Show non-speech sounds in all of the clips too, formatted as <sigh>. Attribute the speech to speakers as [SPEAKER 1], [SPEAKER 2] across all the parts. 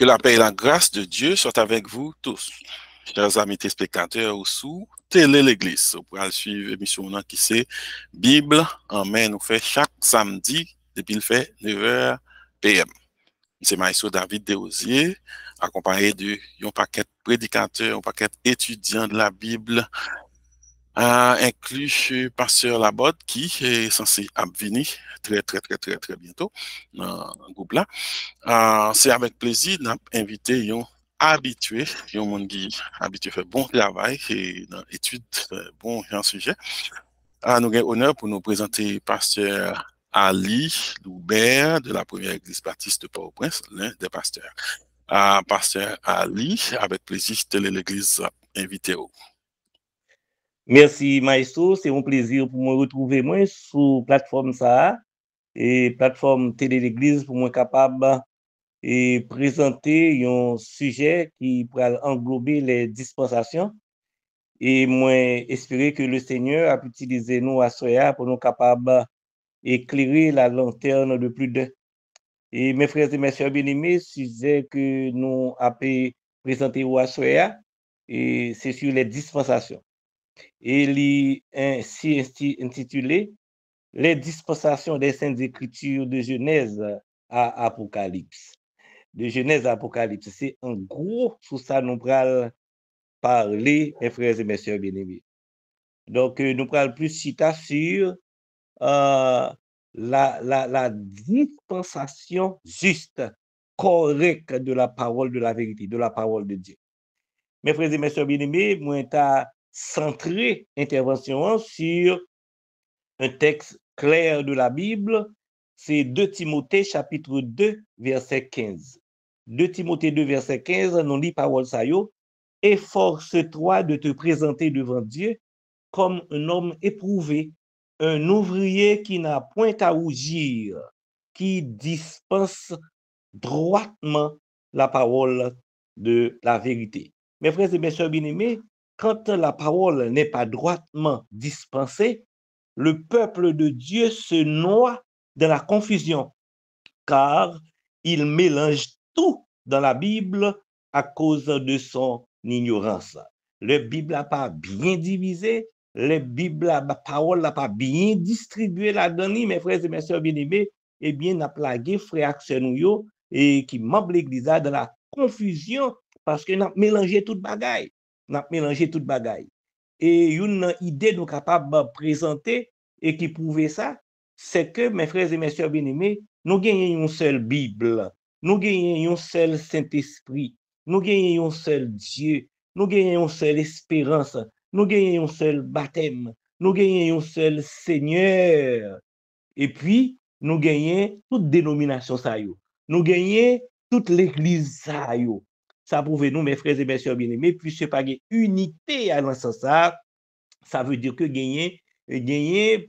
[SPEAKER 1] Que la paix et la grâce de Dieu soient avec vous tous. Chers amis téléspectateurs ou sous télé l'église, vous pouvez suivre l'émission qui c'est Bible en main nous fait chaque samedi depuis le fait 9h PM. C'est Maïsso David Desrosiers, accompagné de un paquet prédicateur, un paquet étudiant de la Bible Inclus inclut Pasteur Laborde qui est censé venir très, très, très, très, très bientôt dans le groupe là. Euh, c'est avec plaisir d'inviter un habitué, un monde qui habitué fait bon travail et dans étude, bon sujet. À euh, nous avons l'honneur pour nous présenter Pasteur Ali Loubert de la première église baptiste de Port-au-Prince, l'un des pasteurs. Euh, pasteur Ali, avec plaisir, de l'église invité au
[SPEAKER 2] Mersi Maestro, se yon plezir pou mwen retrouve mwen sou platform Sa'a e platform Tele L'Eglise pou mwen kapab prezante yon suje ki pou al englobe le dispensasyon e mwen espere ke le Seigneur ap utilize nou a Soya pou mwen kapab ekleri la lanterne de plude. E mwen frez de Mersiou Abinime, suje ke nou ap prezante ou a Soya e se sou le dispensasyon. Il est ainsi intitulé Les dispensations des saintes écritures de Genèse à Apocalypse. De Genèse à Apocalypse. C'est un gros sous ça nous pral parler, mes frères et messieurs, bien-aimés. Donc, euh, nous parlons plus cita sur euh, la, dispensation juste, correcte de la parole de la vérité, de la parole de Dieu. Mes frères et messieurs bien-aimés, moi, ta centrer intervention sur un texte clair de la Bible, c'est 2 Timothée chapitre 2 verset 15. 2 Timothée 2 verset 15, nous lit parole ça Efforce-toi de te présenter devant Dieu comme un homme éprouvé, un ouvrier qui n'a point à rougir, qui dispense droitement la parole de la vérité. Mes frères et mes bien-aimés, quand la parole n'est pas droitement dispensée, le peuple de Dieu se noie dans la confusion, car il mélange tout dans la Bible à cause de son ignorance. La Bible n'a pas bien divisé, la Bible, la parole n'a pas bien distribué la donnée, mes frères et mes sœurs bien-aimés, eh bien, a plagué frères et et qui m'a l'église dans la confusion parce qu'il a mélangé toute bagaille. nap menanje tout bagay. Et yon nan ide nou kapab prezante, et ki pouve sa, se ke, men freze men sio ben eme, nou genyen yon sel Bible, nou genyen yon sel Saint-Esprit, nou genyen yon sel Dieu, nou genyen yon sel Esperance, nou genyen yon sel Baptême, nou genyen yon sel Seigneur. Et puis, nou genyen tout denomination sa yo, nou genyen tout l'Eglise sa yo. sa pouve nou mè freze mè sè mè sè mè mè, pwè se pa gen unitè an ansan sa, sa vè dir ke genyen, genyen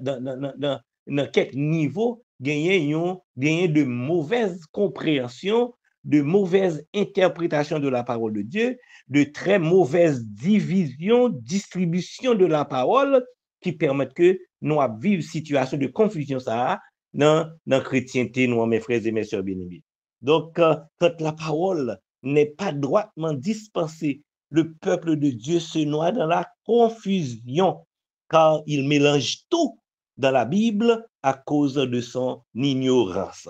[SPEAKER 2] nan ket nivou, genyen yon, genyen de mouvez kompreansyon, de mouvez interpretasyon de la parol de Diyo, de tre mouvez divizyon, distribisyon de la parol, ki permèt ke nou ap viv situasyon de konfisyon sa, nan kretiyente nou an mè freze mè sè mè sè mè mè mè. n'est pas droitement dispensé, le peuple de Dieu se noie dans la confusion, car il mélange tout dans la Bible à cause de son ignorance.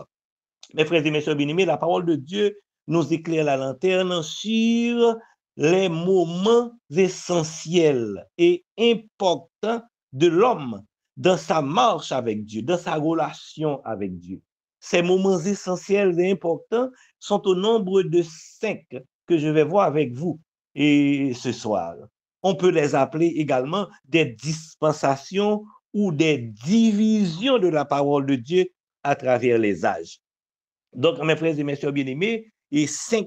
[SPEAKER 2] Mes frères et mes bien-aimés, la parole de Dieu nous éclaire la lanterne sur les moments essentiels et importants de l'homme dans sa marche avec Dieu, dans sa relation avec Dieu. Ces moments essentiels et importants sont au nombre de cinq que je vais voir avec vous et ce soir. On peut les appeler également des dispensations ou des divisions de la parole de Dieu à travers les âges. Donc, mes frères et messieurs, bien-aimés, et cinq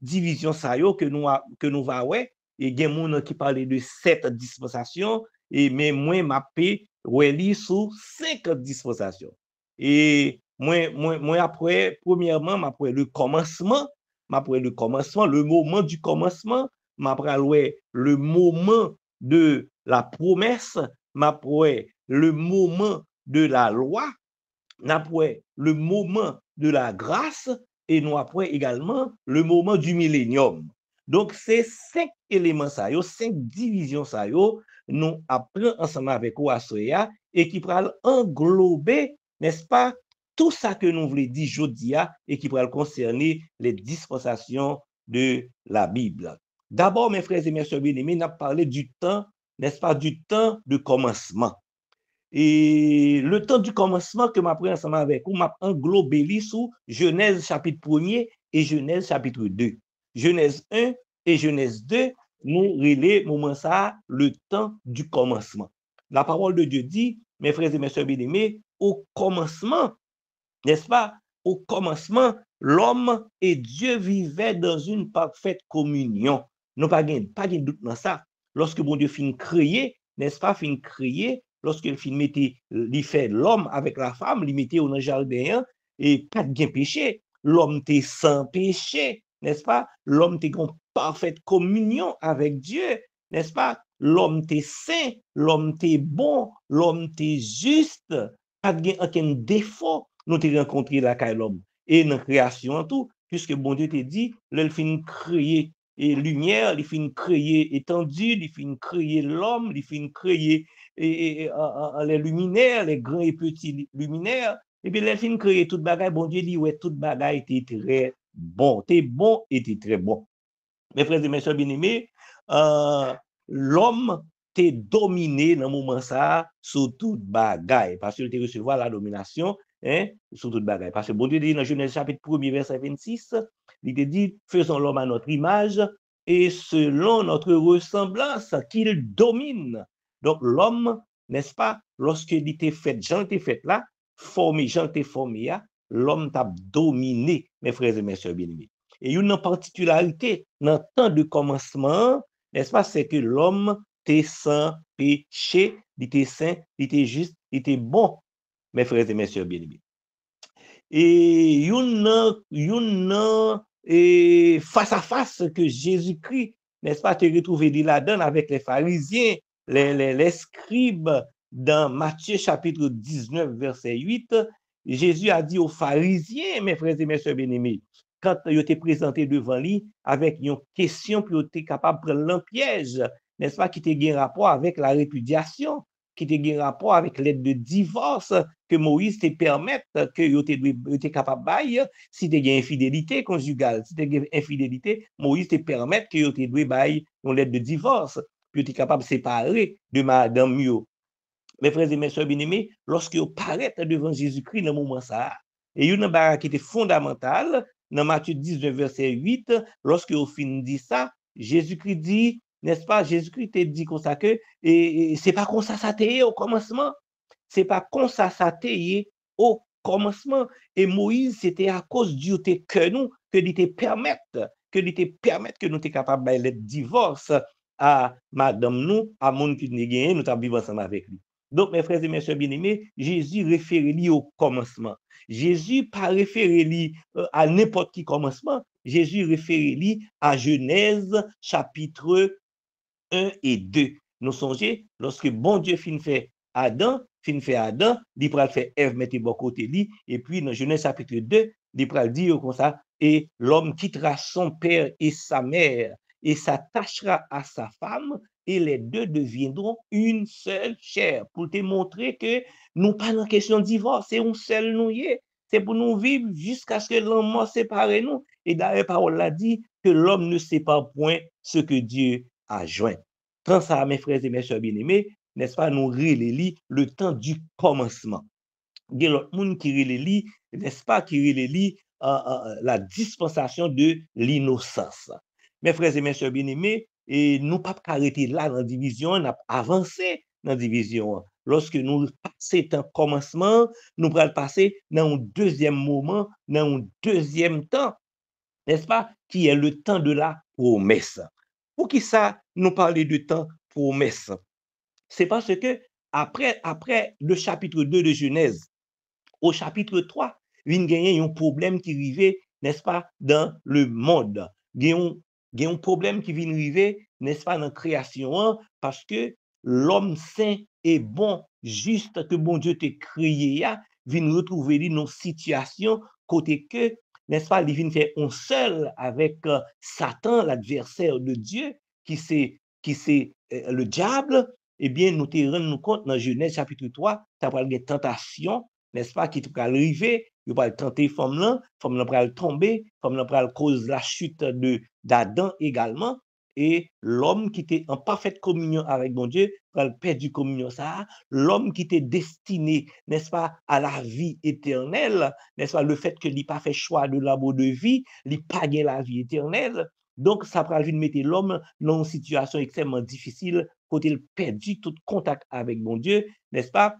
[SPEAKER 2] divisions ça que nous que nous va ouais et des gens qui parlait de sept dispensations et mais moins m'appelle lis sous cinq dispensations. Et Mwen apwe, poumyèman, mwen apwe le komanseman, mwen apwe le komanseman, le mouman di komanseman, mwen apwe le mouman de la promese, mwen apwe le mouman de la lwa, mwen apwe le mouman de la grase, e nou apwe egalman le mouman di millenium. tout ça que nous voulons dire aujourd'hui et qui pourrait concerner les dispensations de la Bible. D'abord, mes frères et mes sœurs bien-aimés, nous avons parlé du temps, n'est-ce pas, du temps de commencement. Et le temps du commencement que m'a pris ensemble avec vous, m'a englobé sous Genèse chapitre 1 et Genèse chapitre 2. Genèse 1 et Genèse 2, nous relais moment ça, le temps du commencement. La parole de Dieu dit, mes frères et mes sœurs bien-aimés, au commencement n'est-ce pas Au commencement, l'homme et Dieu vivaient dans une parfaite communion. Non, pas de pas doute dans ça. Lorsque bon Dieu finit créer, n'est-ce pas, finit créer, lorsque il mettait, euh, fait l'homme avec la femme, il mettait au jardin, et pas de péché. L'homme était sans péché, n'est-ce pas? L'homme était en parfaite communion avec Dieu, n'est-ce pas? L'homme était saint, l'homme était bon, l'homme était juste, pas de aucun défaut, nou te renkontri lakay lom, e nan kreasyon an tou, kiske bon die te di, lel fin kreye lumièr, li fin kreye etanji, li fin kreye lom, li fin kreye luminèr, lè gran e peti luminèr, epi lel fin kreye tout bagay, bon die li, wè, tout bagay bon, bon, bon. euh, te tre bon, te bon et te tre bon. Mè prez de mè sò binimè, lom te domine nan mouman sa, sou tout bagay, pasè lè te resulwa la dominasyon, Soutout bagay. Pase bon, di di nan jounel chapit premier verset 26, di di di, faison l'homme anotre imaj, e selon notre ressemblance, ki il domine. Don l'homme, nespa, loske di te fet, jan te fet la, formi, jan te formi ya, l'homme tap domine, men freze mensoye bilmi. E yon nan partikulalite, nan tan de komansman, nespa, seke l'homme te san, peche, di te san, di te jist, di te bon. mes frères et mes sœurs bien-aimés. Et et face à face que Jésus-Christ, n'est-ce pas, te retrouvé là là avec les pharisiens, les, scribes, dans Matthieu chapitre 19, verset 8, Jésus a dit aux pharisiens, mes frères et mes sœurs bien-aimés, quand ils étaient présentés devant lui avec une question, puis ils étaient capables de prendre un piège, n'est-ce pas, qui était en rapport avec la répudiation. ki te gen rapor avek let de divors ke Moïse te permette ke yo te kapab baye si te gen infidelite konjugal. Si te gen infidelite, Moïse te permette ke yo te dwe baye yon let de divors ki yo te kapab separe de ma adam yo. Me prezime, so bineme, loske yo parete devan Jezoukri nan mouman sa, e yon nan barakite fondamental nan Matthew 19, verset 8, loske yo fin di sa, Jezoukri di «Akoum, N'est-ce pas? Jésus-Christ te dit comme ça que, et, c'est pas comme ça au commencement. C'est pas comme ça au commencement. Et Moïse, c'était à cause du Dieu que nous, que lui te permette, que lui te permette que nous sommes capables d'être divorce à madame nous, à mon qui nous gagné, nous vivre ensemble avec lui. Donc, mes frères et mes bien-aimés, Jésus référé lui au commencement. Jésus pas référé euh, à n'importe qui commencement. Jésus référé lui à Genèse chapitre 1 et 2. Nous songez, lorsque bon Dieu finit fait Adam, finit fait Adam, il pral fait Ève mettez bon côté lui, et puis dans Genèse chapitre 2, il dit dire comme ça, et l'homme quittera son père et sa mère, et s'attachera à sa femme, et les deux deviendront une seule chair. Pour te montrer que nous pas en question de divorce, c'est un seul nous C'est pour nous vivre jusqu'à ce que l'homme sépare nous. Et d'ailleurs, Paul l'a dit que l'homme ne pas point ce que Dieu a jwen. Tan sa, mè frez e mè sè bin emè, nè s'pa, nou rile li le tan di komanseman. Gè lò moun ki rile li, nè s'pa ki rile li euh, euh, euh, la dispensasyon de l'inosans. Mè frez e mè sè bin emè, nou pap karete la nan divizyon, nan avansè nan divizyon. Lòske nou passe tan komanseman, nou pral passe nan ou dèzyem mouman, nan ou dèzyem tan, nè s'pa, ki yè le tan de la promè sè. Pour qui ça nous parler de temps promesse? C'est parce que après, après le chapitre 2 de Genèse, au chapitre 3, il y a un problème qui arrivait, n'est-ce pas, dans le monde. Il y a un problème qui vient arriver, n'est-ce pas, dans la création, parce que l'homme saint et bon, juste que bon Dieu t'a créé, vient retrouver dans une situation côté que Nespa, divin fè, on sel avèk euh, Satan, l'adversèr de Dieu, ki se euh, le diable, ebyen eh nou te ren nou kont nan Jeunesse chapitou 3, ta pral gen tentasyon, nespa, ki tou pral rive, yo pral tante fòm lan, fòm nan pral tombe, fòm nan pral koz la chute de dadan egalman. Et l'homme qui était en parfaite communion avec bon Dieu, va du communion ça. L'homme qui était destiné, n'est-ce pas, à la vie éternelle, n'est-ce pas, le fait que n'a pas fait choix de l'amour de vie, n'a pas la vie éternelle. Donc, ça de mettre l'homme dans une situation extrêmement difficile, côté il perdu tout contact avec bon Dieu, n'est-ce pas?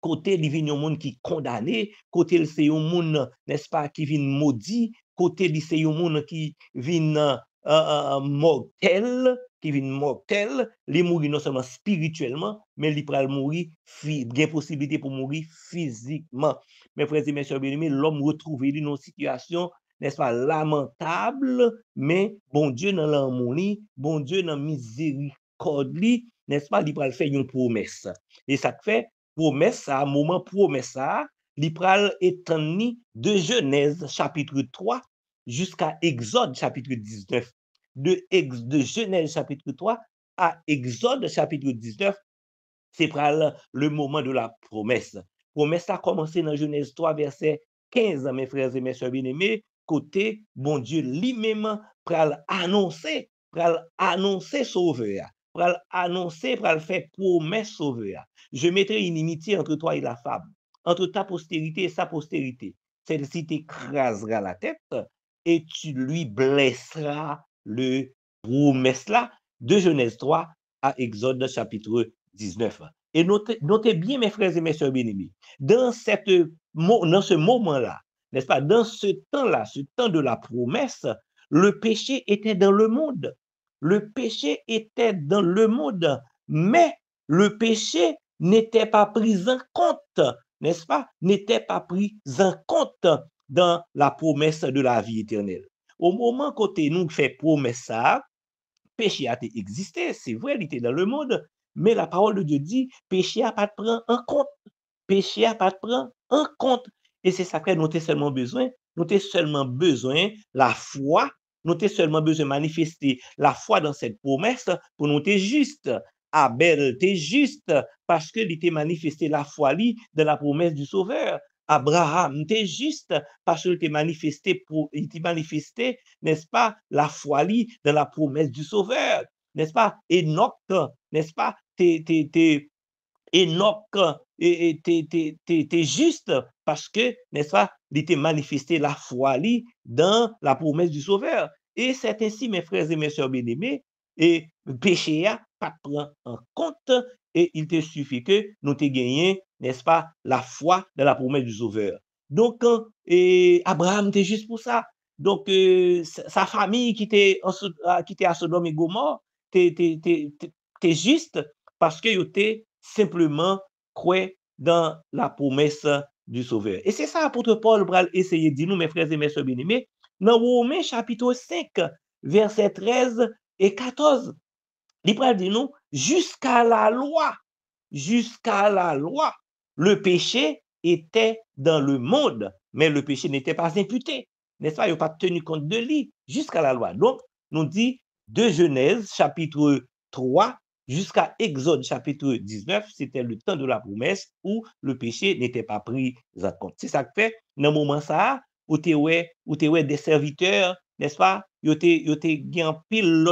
[SPEAKER 2] Côté il vient monde qui condamné, côté c'est un monde, n'est-ce pas, qui vient maudit, côté c'est un monde qui vient mok tel, ki vin mok tel, li mouri non seman spirituelman, men li pral mouri, gen posibilite pou mouri fizikman. Men prezi men, l'om retrouve li nou situasyon lamentable, men bon die nan la mouni, bon die nan mizirikodi, li pral fe yon promes. E sak fe, promes a, mouman promes a, li pral etan ni de jenez chapitre 3, Juska egzode chapitre 19, de jenèz chapitre 3 a egzode chapitre 19, se pral le mouman de la promès. Promès ta komanse nan jenèz 3 versè 15, mè frèzè mè, mè sè mè mè, kote, bon dieu, li mèman pral annonse, pral annonse souve ya. Pral annonse, pral fè promès souve ya. et tu lui blesseras le promesse là de Genèse 3 à Exode chapitre 19. Et notez, notez bien, mes frères et mes sœurs bien-aimés, dans, dans ce moment-là, n'est-ce pas, dans ce temps-là, ce temps de la promesse, le péché était dans le monde. Le péché était dans le monde, mais le péché n'était pas pris en compte, n'est-ce pas, n'était pas pris en compte dans la promesse de la vie éternelle. Au moment côté nous fait promesse ça, péché a existé, c'est vrai, il était dans le monde, mais la parole de Dieu dit, péché a pas de prendre en compte. Péché a pas de prendre en compte. Et c'est ça que nous avons seulement besoin. Nous avons seulement besoin la foi. Nous avons seulement besoin de manifester la foi dans cette promesse pour nous être juste. Abel ah, es juste parce qu'il était manifesté la foi lui, de la promesse du Sauveur. Abraham t'es juste parce qu'il était manifesté, pour, il manifesté, n'est-ce pas, la foi dans la promesse du Sauveur, n'est-ce pas, Enoch, n'est-ce pas, t'es Enoch t'es juste parce que, n'est-ce pas, il t'est manifesté la foi dans la promesse du Sauveur. Et c'est ainsi, mes frères et mes sœurs bien-aimés, et péché a pas prendre en compte et il te suffit que nous te gagnions n'est-ce pas, la foi dans la promesse du Sauveur. Donc, et Abraham était juste pour ça. Donc, euh, sa famille qui était, à Sodome et Gomorre, était juste parce que était simplement croyant dans la promesse du Sauveur. Et c'est ça, apôtre Paul va essayer de dire, nous, mes frères et mes soeurs bien-aimés, dans Romains chapitre 5, versets 13 et 14. Il va dire, nous, jusqu'à la loi, jusqu'à la loi, le péché était dans le monde, mais le péché n'était pas imputé. N'est-ce pas? Il n'a pas tenu compte de lui jusqu'à la loi. Donc, nous dit de Genèse, chapitre 3, jusqu'à Exode, chapitre 19, c'était le temps de la promesse où le péché n'était pas pris en compte. C'est ça que fait, dans le moment ça, où tu es des serviteurs, n'est-ce pas? Ils étaient en pile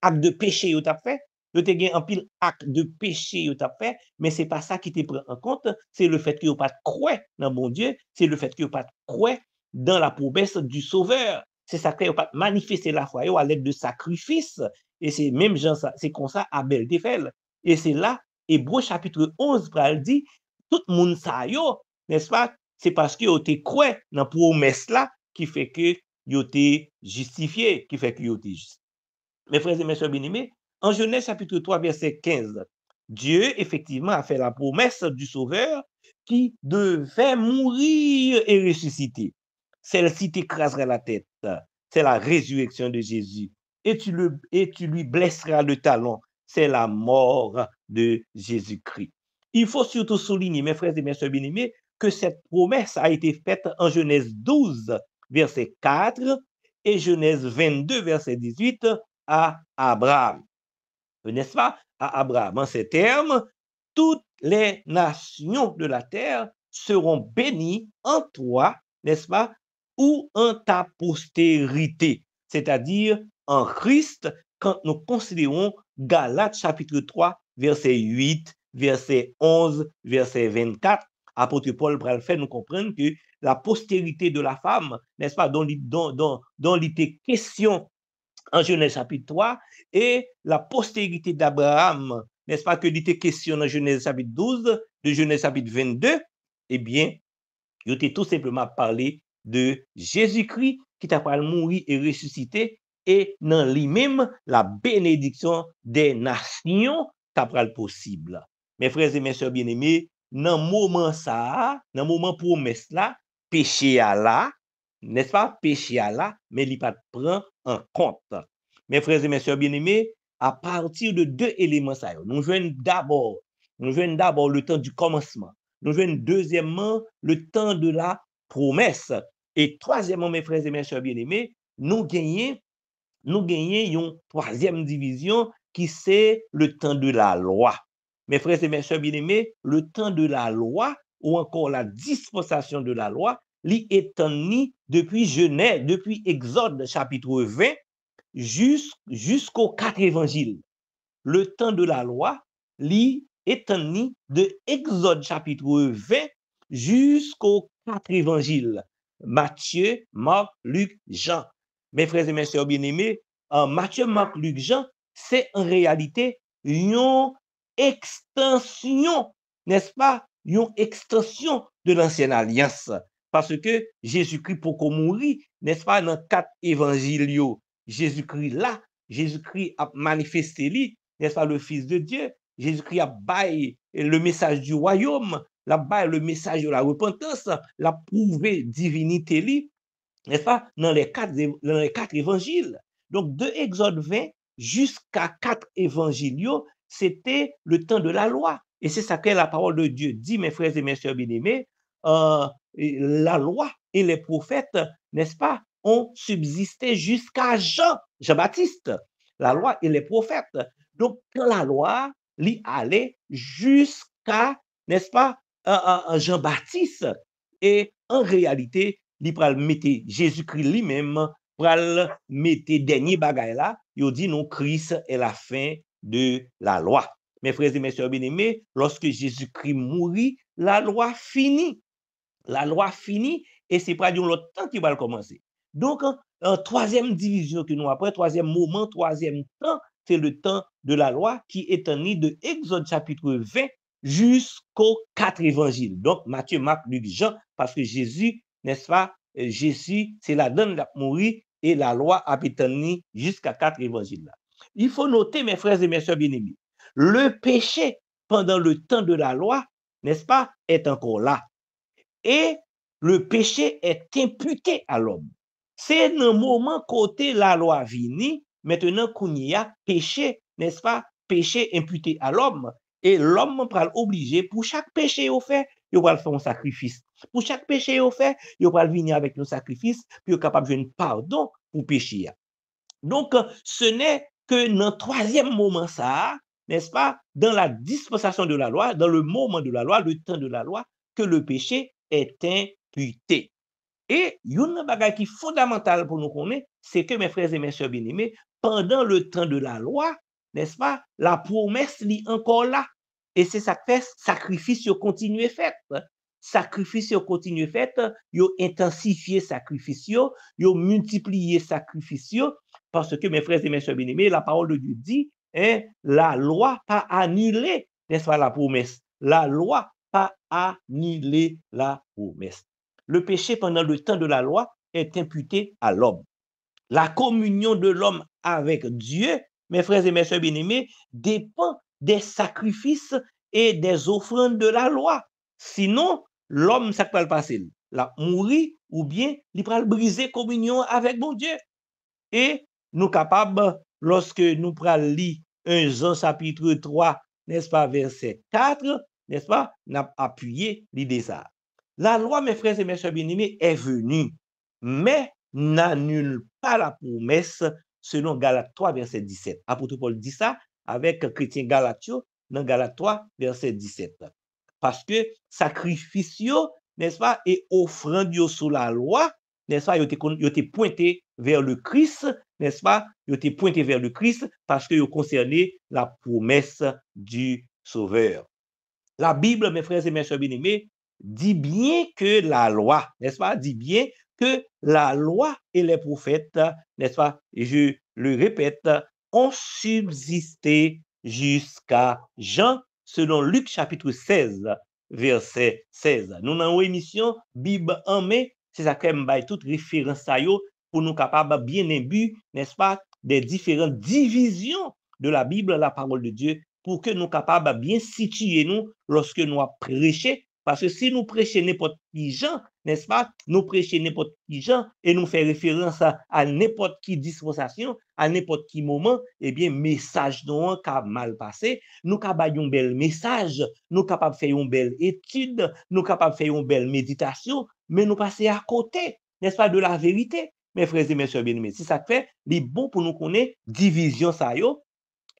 [SPEAKER 2] acte de péché, fait. Yo te gen an pil ak de peche yo tapè, men se pa sa ki te pren an kont, se le fet ki yo pat kwe nan bon die, se le fet ki yo pat kwe dan la poubès du sauveur. Se sakre yo pat manifeste la fwa yo alèk de sakrifis, e se mèm jan sa, se konsa abel te fel. E se la, Ebro chapitre 11 pral di, tout moun sa yo, nèspat, se pas ki yo te kwe nan poubès la, ki feke yo te jistifiye, ki feke yo te jistifiye. Men freze menso benime, En Genèse chapitre 3, verset 15, Dieu, effectivement, a fait la promesse du Sauveur qui devait mourir et ressusciter. Celle-ci t'écraserait la tête. C'est la résurrection de Jésus. Et tu, le, et tu lui blesseras le talon. C'est la mort de Jésus-Christ. Il faut surtout souligner, mes frères et mes soeurs bien-aimés, que cette promesse a été faite en Genèse 12, verset 4 et Genèse 22, verset 18 à Abraham n'est-ce pas, à Abraham. En ces termes, toutes les nations de la terre seront bénies en toi, n'est-ce pas, ou en ta postérité, c'est-à-dire en Christ, quand nous considérons Galates chapitre 3, verset 8, verset 11, verset 24. Apôtre Paul va faire nous comprendre que la postérité de la femme, n'est-ce pas, dont, l'idée question an jenèz apit 3, e la posterité d'Abraham, mè s'pa kè di te kèsyon an jenèz apit 12, de jenèz apit 22, e bien, yo te tout simplement parli de Jésus-Christ ki ta pral mouni e resusite e nan li mèm la benediksyon de nasnyon ta pral posibla. Mè frèzè mè sè bienèmè, nan mouman sa, nan mouman promès la, peche Allah, mè li pat pran an kont. Mè frèzè mè sè bienemè, a partir de dè elemen sa yo. Nou jwen d'abord, nou jwen d'abord lè tan du komanseman. Nou jwen dèzèmman lè tan de la promèse. Et troazèmman mè frèzè mè sè bienemè, nou genyen yon troazèm divizyon ki sè lè tan de la loa. Mè frèzè mè sè bienemè, lè tan de la loa ou ankon la disponsasyon de la loa est depuis Genèse, depuis Exode chapitre 20 jusqu'au quatre évangiles. Le temps de la loi, est de Exode chapitre 20 jusqu'aux quatre évangiles. Matthieu, Marc, Luc, Jean. Mes frères et mes bien-aimés, Matthieu, Marc, Luc, Jean, c'est en réalité une extension, n'est-ce pas? Une extension de l'ancienne alliance. Parce que Jésus-Christ, pour qu'on mourir, n'est-ce pas, dans quatre évangiles, Jésus-Christ là, Jésus-Christ a manifesté lui, n'est-ce pas, le Fils de Dieu. Jésus-Christ a baillé le message du royaume, la bas le message de la repentance, la prouvé divinité lui, n'est-ce pas, dans les quatre, les quatre évangiles. Donc, de Exode 20 jusqu'à quatre évangiles, c'était le temps de la loi. Et c'est ça que la parole de Dieu dit, mes frères et mes sœurs bien-aimés, euh, la loi et les prophètes, n'est-ce pas, ont subsisté jusqu'à Jean, Jean-Baptiste, la loi et les prophètes. Donc, la loi l'y allait jusqu'à, n'est-ce pas, Jean-Baptiste. Et en réalité, Jésus-Christ lui-même, pral mettait dernier bagaille là, il dit non, Christ est la fin de la loi. Mes frères et mes bien-aimés, lorsque Jésus-Christ mourit, la loi finit la loi finit et c'est pas le temps qui va commencer. Donc, en troisième division que nous après, troisième moment, troisième temps, c'est le temps de la loi qui est tenu de Exode chapitre 20 jusqu'aux quatre évangiles. Donc, Matthieu, Marc, Luc, Jean, parce que Jésus, n'est-ce pas, euh, Jésus, c'est la donne a mouru et la loi a été jusqu'à quatre évangiles. Il faut noter, mes frères et mes soeurs bien-aimés, le péché pendant le temps de la loi, n'est-ce pas, est encore là et le péché est imputé à l'homme. C'est le moment côté la loi vini, maintenant qu'on y a péché, n'est-ce pas, péché imputé à l'homme. Et l'homme pral obligé pour chaque péché offert, fait, il va faire un sacrifice. Pour chaque péché offert, fait, il va venir avec nos sacrifice, puis il est capable de pardon pour péché. Donc, ce n'est que dans le troisième moment, ça, n'est-ce pas, dans la dispensation de la loi, dans le moment de la loi, le temps de la loi, que le péché est imputé. Et une bagaille qui fondamental pour nous connaître, c'est que mes frères et mes bien-aimés, pendant le temps de la loi, n'est-ce pas, la promesse est encore là. Et c'est ça que fait sacrifice continue fait. Sacrifice continue fait, yo intensifié sacrifice, yo multiplié sacrifice, parce que mes frères et mes sœurs bien-aimés, la parole de Dieu dit, hein, la loi pas annulée, n'est-ce pas, la promesse. La loi pas annulé la promesse. Le péché pendant le temps de la loi est imputé à l'homme. La communion de l'homme avec Dieu, mes frères et mes sœurs bien-aimés, dépend des sacrifices et des offrandes de la loi. Sinon, l'homme, ça peut le passer. La mourir ou bien il peut briser communion avec mon Dieu. Et nous capables, lorsque nous prenons un Jean chapitre 3, n'est-ce pas, verset 4, n'est-ce pas, n'a appuyé l'idée ça. La loi, mes frères et mes chers bien-aimés, est venue, mais n'annule pas la promesse selon Galate 3, verset 17. Apôtre Paul dit ça avec chrétien Galatio dans Galate 3, verset 17. Parce que sacrificio, n'est-ce pas, et offrande sous la loi, n'est-ce pas, ils été pointé vers le Christ, n'est-ce pas, ils été pointé vers le Christ parce qu'ils concernaient la promesse du Sauveur. La Bible, mes frères et mes soeurs bien-aimés, dit bien que la loi, n'est-ce pas, dit bien que la loi et les prophètes, n'est-ce pas, je le répète, ont subsisté jusqu'à Jean, selon Luc chapitre 16, verset 16. Nous avons une émission Bible en mai, c'est ça que je toute référence à pour nous capables bien imbu, n'est-ce pas, des différentes divisions de la Bible, la parole de Dieu, pou ke nou kapab a bien sitye nou loske nou a preche, parce si nou preche nepot ki jan, nespa, nou preche nepot ki jan, e nou fe referans a nepot ki disponsasyon, a nepot ki momen, ebyen, mesaj do an ka mal pase, nou ka bayon bel mesaj, nou kapab feyon bel etude, nou kapab feyon bel meditasyon, men nou pase a kote, nespa, de la verite. Men freze, mensoye, mensoye, si sa te fe, li bon pou nou konen divizyon sa yo,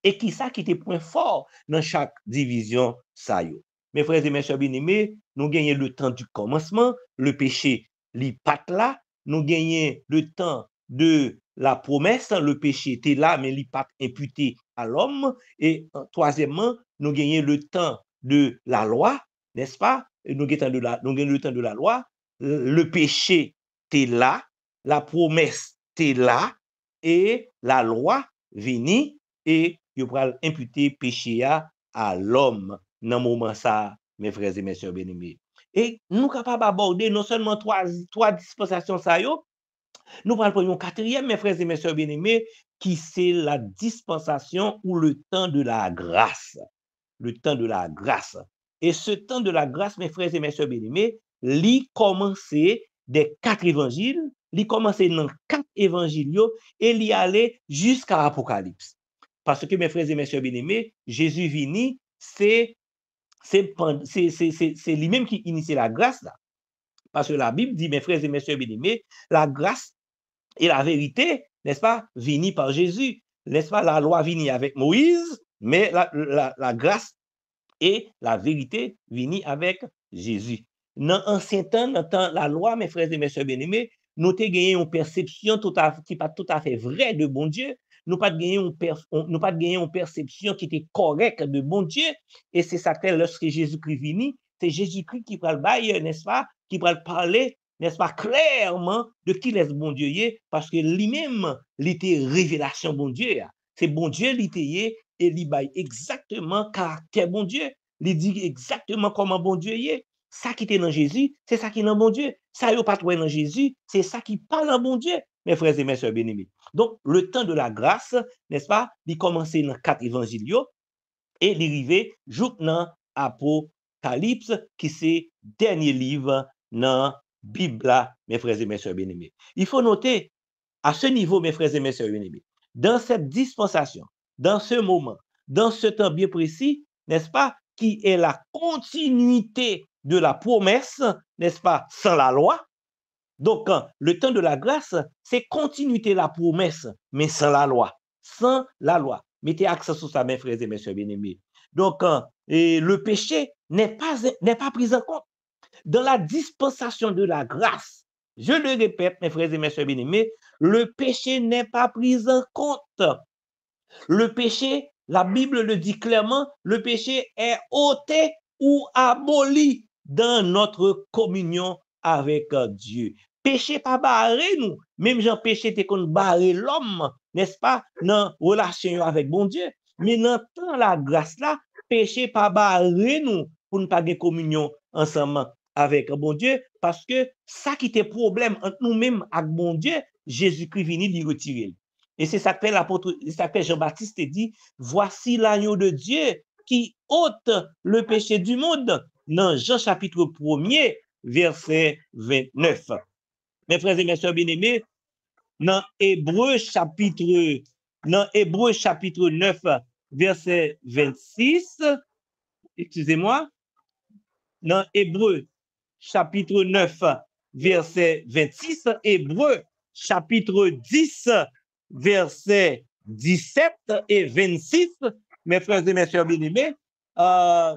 [SPEAKER 2] E ki sa ki te pren for nan chak divizyon sa yo. Men freze men, chan bin eme, nou genye le tan du komanseman, le peche li pat la, nou genye le tan de la promese, le peche te la men li pat impute al om, e toazemman, nou genye le tan de la loa, nes pa? Nou genye le tan de la loa, le peche te la, la promese te la, yo pral impute peche ya a lom nan mouman sa, men freze men se benime. E nou kapap aborde, non sonman 3 dispensasyon sa yo, nou pral pral yon 4e men freze men se benime, ki se la dispensasyon ou le tan de la grase. Le tan de la grase. E se tan de la grase, men freze men se benime, li komanse de 4 evanjil, li komanse nan 4 evanjil yo, e li ale jiska apokalips. Parce que, mes frères et messieurs bien-aimés, Jésus vini, c'est lui-même qui initie la grâce. Là. Parce que la Bible dit, mes frères et messieurs bien-aimés, la grâce et la vérité, n'est-ce pas, vini par Jésus. N'est-ce pas, la loi vini avec Moïse, mais la, grâce et la vérité vini avec Jésus. Dans l'ancien temps, la loi, mes frères et messieurs bien-aimés, nous avons une perception tout à, qui n'est pas tout à fait vraie de bon Dieu, Nou pat genyen ou percepsyon ki te korek de bon die, e se sa tel loske Jezikri vini, se Jezikri ki pral baye, nespa, ki pral prale, nespa, klerman de ki les bon die ye, paske li mem li te revelasyon bon die ya. Se bon die li te ye, e li baye eksaktman karakè bon die, li di eksaktman koman bon die ye. Sa ki te nan Jezikri, se sa ki nan bon die, sa yo patwè nan Jezikri, se sa ki pan nan bon die, men freze mè sè benemit. Donk, le tan de la grase, nes pa, li komanse nan kat evanjilyo, e li rive jout nan apotalips ki se denye liv nan bibla, men freze men se beneme. I fo note, a se nivo, men freze men se beneme, dan se dispansasyon, dan se mouman, dan se tan biye presi, nes pa, ki e la kontinite de la promes, nes pa, san la loa, Donc, le temps de la grâce, c'est continuité la promesse, mais sans la loi. Sans la loi. Mettez accès sur ça, mes frères et messieurs, bien-aimés. Donc, le péché n'est pas, pris en compte. Dans la dispensation de la grâce, je le répète, mes frères et messieurs, bien-aimés, le péché n'est pas pris en compte. Le péché, la Bible le dit clairement, le péché est ôté ou aboli dans notre communion avèk a euh, Diyo. Peche pa bare nou, mèm jan peche te kon bare l'om, nèspa, nan wò la chenyo avèk bon Diyo, mè nan tan la gras la, peche pa bare nou, pou nou pa gen komunyon ansèman avèk a bon Diyo, paske sa ki te problem an nou mèm ak bon Diyo, Jésus-Christ vini li retirel. E se sakpe Jean-Baptiste te di, vwasi l'anyo de Diyo ki ot le peche du moun nan jan chapitre pwomye verset 29. Mes frères et messieurs, bien-aimés, dans Hébreu chapitre, dans Hébreu chapitre 9, verset 26, excusez-moi, dans Hébreu chapitre 9, verset 26, Hébreu chapitre 10, verset 17 et 26, mes frères et messieurs, bien-aimés, euh,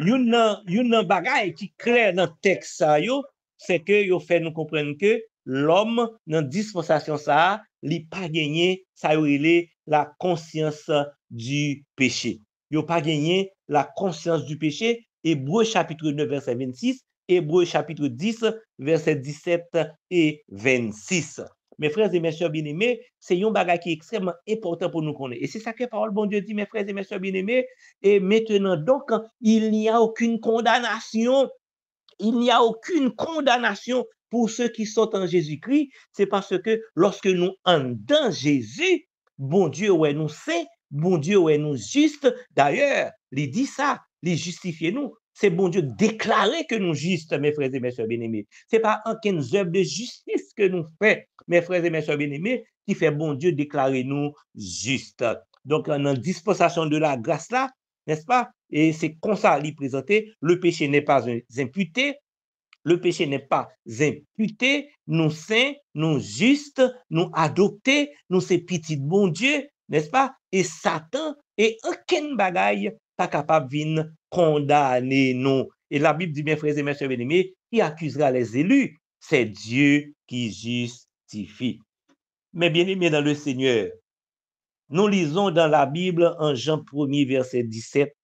[SPEAKER 2] Yon nan bagay ki kre nan tek sa yo, seke yo fe nou kompren ke lom nan disponsasyon sa li pa genye sa yo ele la konsyans di peche. Yo pa genye la konsyans di peche, Ebreu chapitre 9 verset 26, Ebreu chapitre 10 verset 17 et 26. Mes frères et mes sœurs bien-aimés, c'est un bagage qui est extrêmement important pour nous connaître. Et c'est ça que la parole bon Dieu dit, mes frères et mes sœurs bien-aimés. Et maintenant, donc, il n'y a aucune condamnation. Il n'y a aucune condamnation pour ceux qui sont en Jésus-Christ. C'est parce que lorsque nous en dans Jésus, bon Dieu, ouais, nous sait, bon Dieu, ouais, nous juste. D'ailleurs, il dit ça, il justifie nous c'est bon Dieu déclarer que nous justes, mes frères et mes soeurs bien-aimés. Ce n'est pas aucune œuvre de justice que nous faisons, mes frères et mes soeurs bien-aimés, qui fait bon Dieu déclarer nous justes. Donc, en, une dispensation de la grâce là, n'est-ce pas? Et c'est comme ça lui présenter. Le péché n'est pas imputé. Le péché n'est pas imputé. Nous saints, nous justes, nous adoptés, nous ces de bon Dieu, n'est-ce pas? Et Satan et aucun bagaille pas capable de venir condamner nous. Et la Bible dit, bien frères et mes chers bien-aimés, qui accusera les élus? C'est Dieu qui justifie. Mais bien-aimés dans le Seigneur, nous lisons dans la Bible en Jean 1 verset 17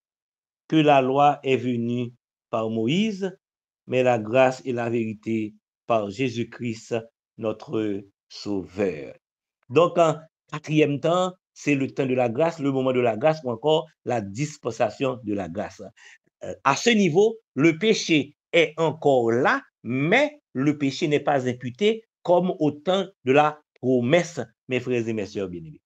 [SPEAKER 2] que la loi est venue par Moïse, mais la grâce et la vérité par Jésus-Christ, notre Sauveur. Donc, en quatrième temps, c'est le temps de la grâce, le moment de la grâce ou encore la dispensation de la grâce. Euh, à ce niveau, le péché est encore là, mais le péché n'est pas imputé comme au temps de la promesse, mes frères et mes sœurs bien-aimés.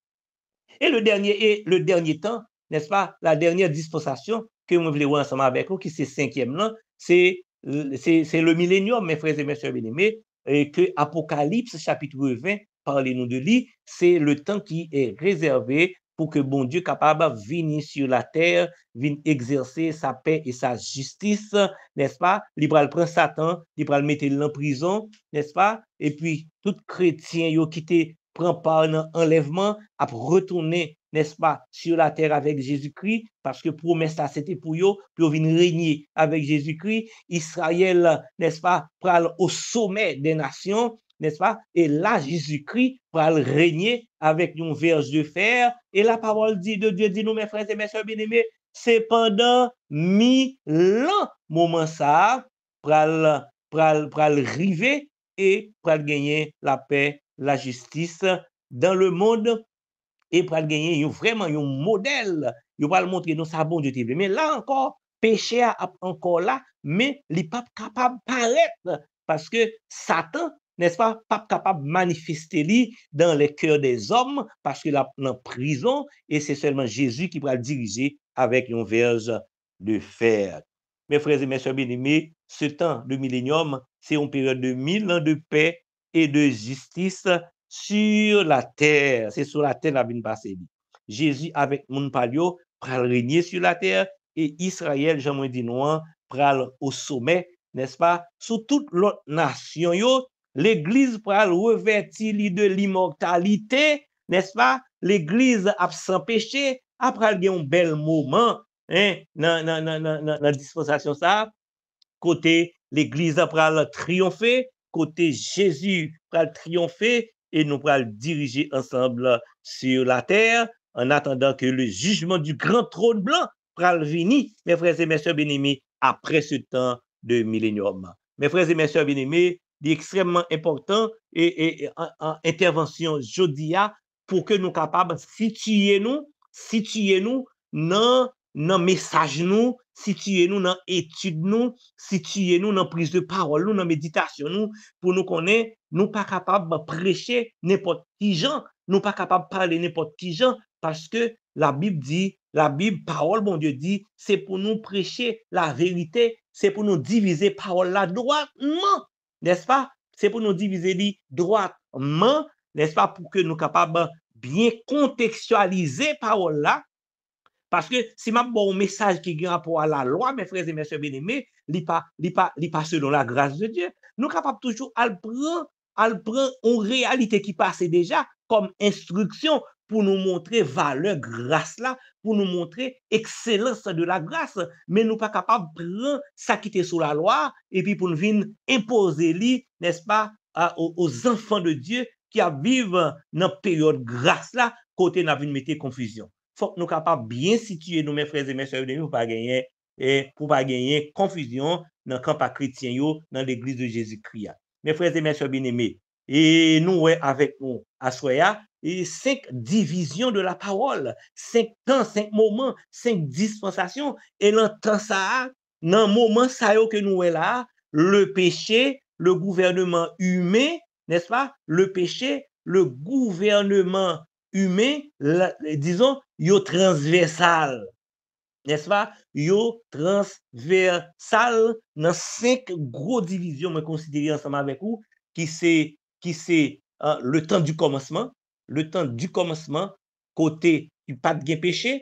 [SPEAKER 2] Et le dernier, le dernier temps, n'est-ce pas, la dernière dispensation que nous voulons voir ensemble avec vous, qui c'est cinquième là, c'est le millénium, mes frères et mes sœurs bien-aimés, et que Apocalypse chapitre 20 parlez-nous de lui, c'est le temps qui est réservé pour que bon Dieu capable de sur la terre, vienne exercer sa paix et sa justice, n'est-ce pas? Il va le prendre Satan, il va le mettre en prison, n'est-ce pas? Et puis, tout chrétien yo qui prend part un enlèvement a retourner, n'est-ce pas, sur la terre avec Jésus-Christ, parce que promesse ça c'était pour eux, pour vient régner avec Jésus-Christ. Israël, n'est-ce pas, parle au sommet des nations, Nespa? Et la, Jésus-Christ pral regne avèk yon verj de fer, et la parol di de Dieu, di nou mè frèze, mè sèr, bine mè, se pandan mi lan mouman sa, pral rive et pral genye la pè, la justis dan le monde, et pral genye yon vreman, yon model, yon pral montre yon sabon de tibe. Mais la ankor, peche a ankor la, mais l'y pa kapab paret parce que Satan n'est-ce pas, pas capable de manifester lui dans les cœurs des hommes parce qu'il est en prison et c'est seulement Jésus qui va le diriger avec une verge de fer. Mes frères et mes bien-aimés, ce temps de millénium, c'est une période de mille ans de paix et de justice sur la terre. C'est sur la terre la vie Jésus avec mon palio le régner sur la terre et Israël, j'aimerais dire non, pral au sommet, n'est-ce pas, sur toute l'autre nation, l'Église le revêtir de l'immortalité, n'est-ce pas? L'Église a sans péché, après un bel moment dans la dispensation ça, côté l'Église pral triompher, côté Jésus le triompher et nous le diriger ensemble sur la terre en attendant que le jugement du grand trône blanc le venir, mes frères et mes bien-aimés, après ce temps de millénium. Mes frères et mes bien-aimés, d'extrêmement extrêmement important et, intervention jodia pour que nous capables situer nous, situer nous dans nan message situer nous nous nan etude nous nous nous nan prise de parole, parol nou, nan nous nou, pou nou nous pas pa prêcher n'importe qui gens nous pas capables parler n'importe qui qui parce que la Bible dit la Bible, parole, bon Dieu dit c'est pour nous prêcher la vérité c'est pour nous diviser parole la doatman, n'est-ce pas? C'est pour nous diviser droitement, n'est-ce pas, pour que nous capables bien contextualiser parole là. Parce que si ma bon message qui vient rapport à la loi, mes frères et mes sœurs bien-aimés, li pas pas pas selon la grâce de Dieu, nous capables toujours à prendre, en réalité qui passe déjà comme instruction pou nou montre valeur grase la, pou nou montre ekselens de la grase, men nou pa kapab brin sakite sou la loa, epi pou nou vin impose li, nespa, ou zanfan de Diyo, ki aviv nan peryode grase la, kote nan vin mette konfisyon. Fok nou kapab bien sitye nou, men freze men, pou pa genyen konfisyon nan kampakritiyen yo, nan l'Eglise de Jezikria. Men freze men, sou bin eme, nou we avèk ou aswaya, 5 e divizyon de la parol, 5 temps, 5 momen, 5 dispensasyon, e nan tan sa a, nan momen sa yo ke nou e la, le peche, le gouvernement hume, nespa, le peche, le gouvernement hume, dison, yo transversal, nespa, yo transversal nan 5 gro divizyon me konsidiri ansama mek ou, ki se le tan du komansman, le tan du komanseman, kote li pat gen peche,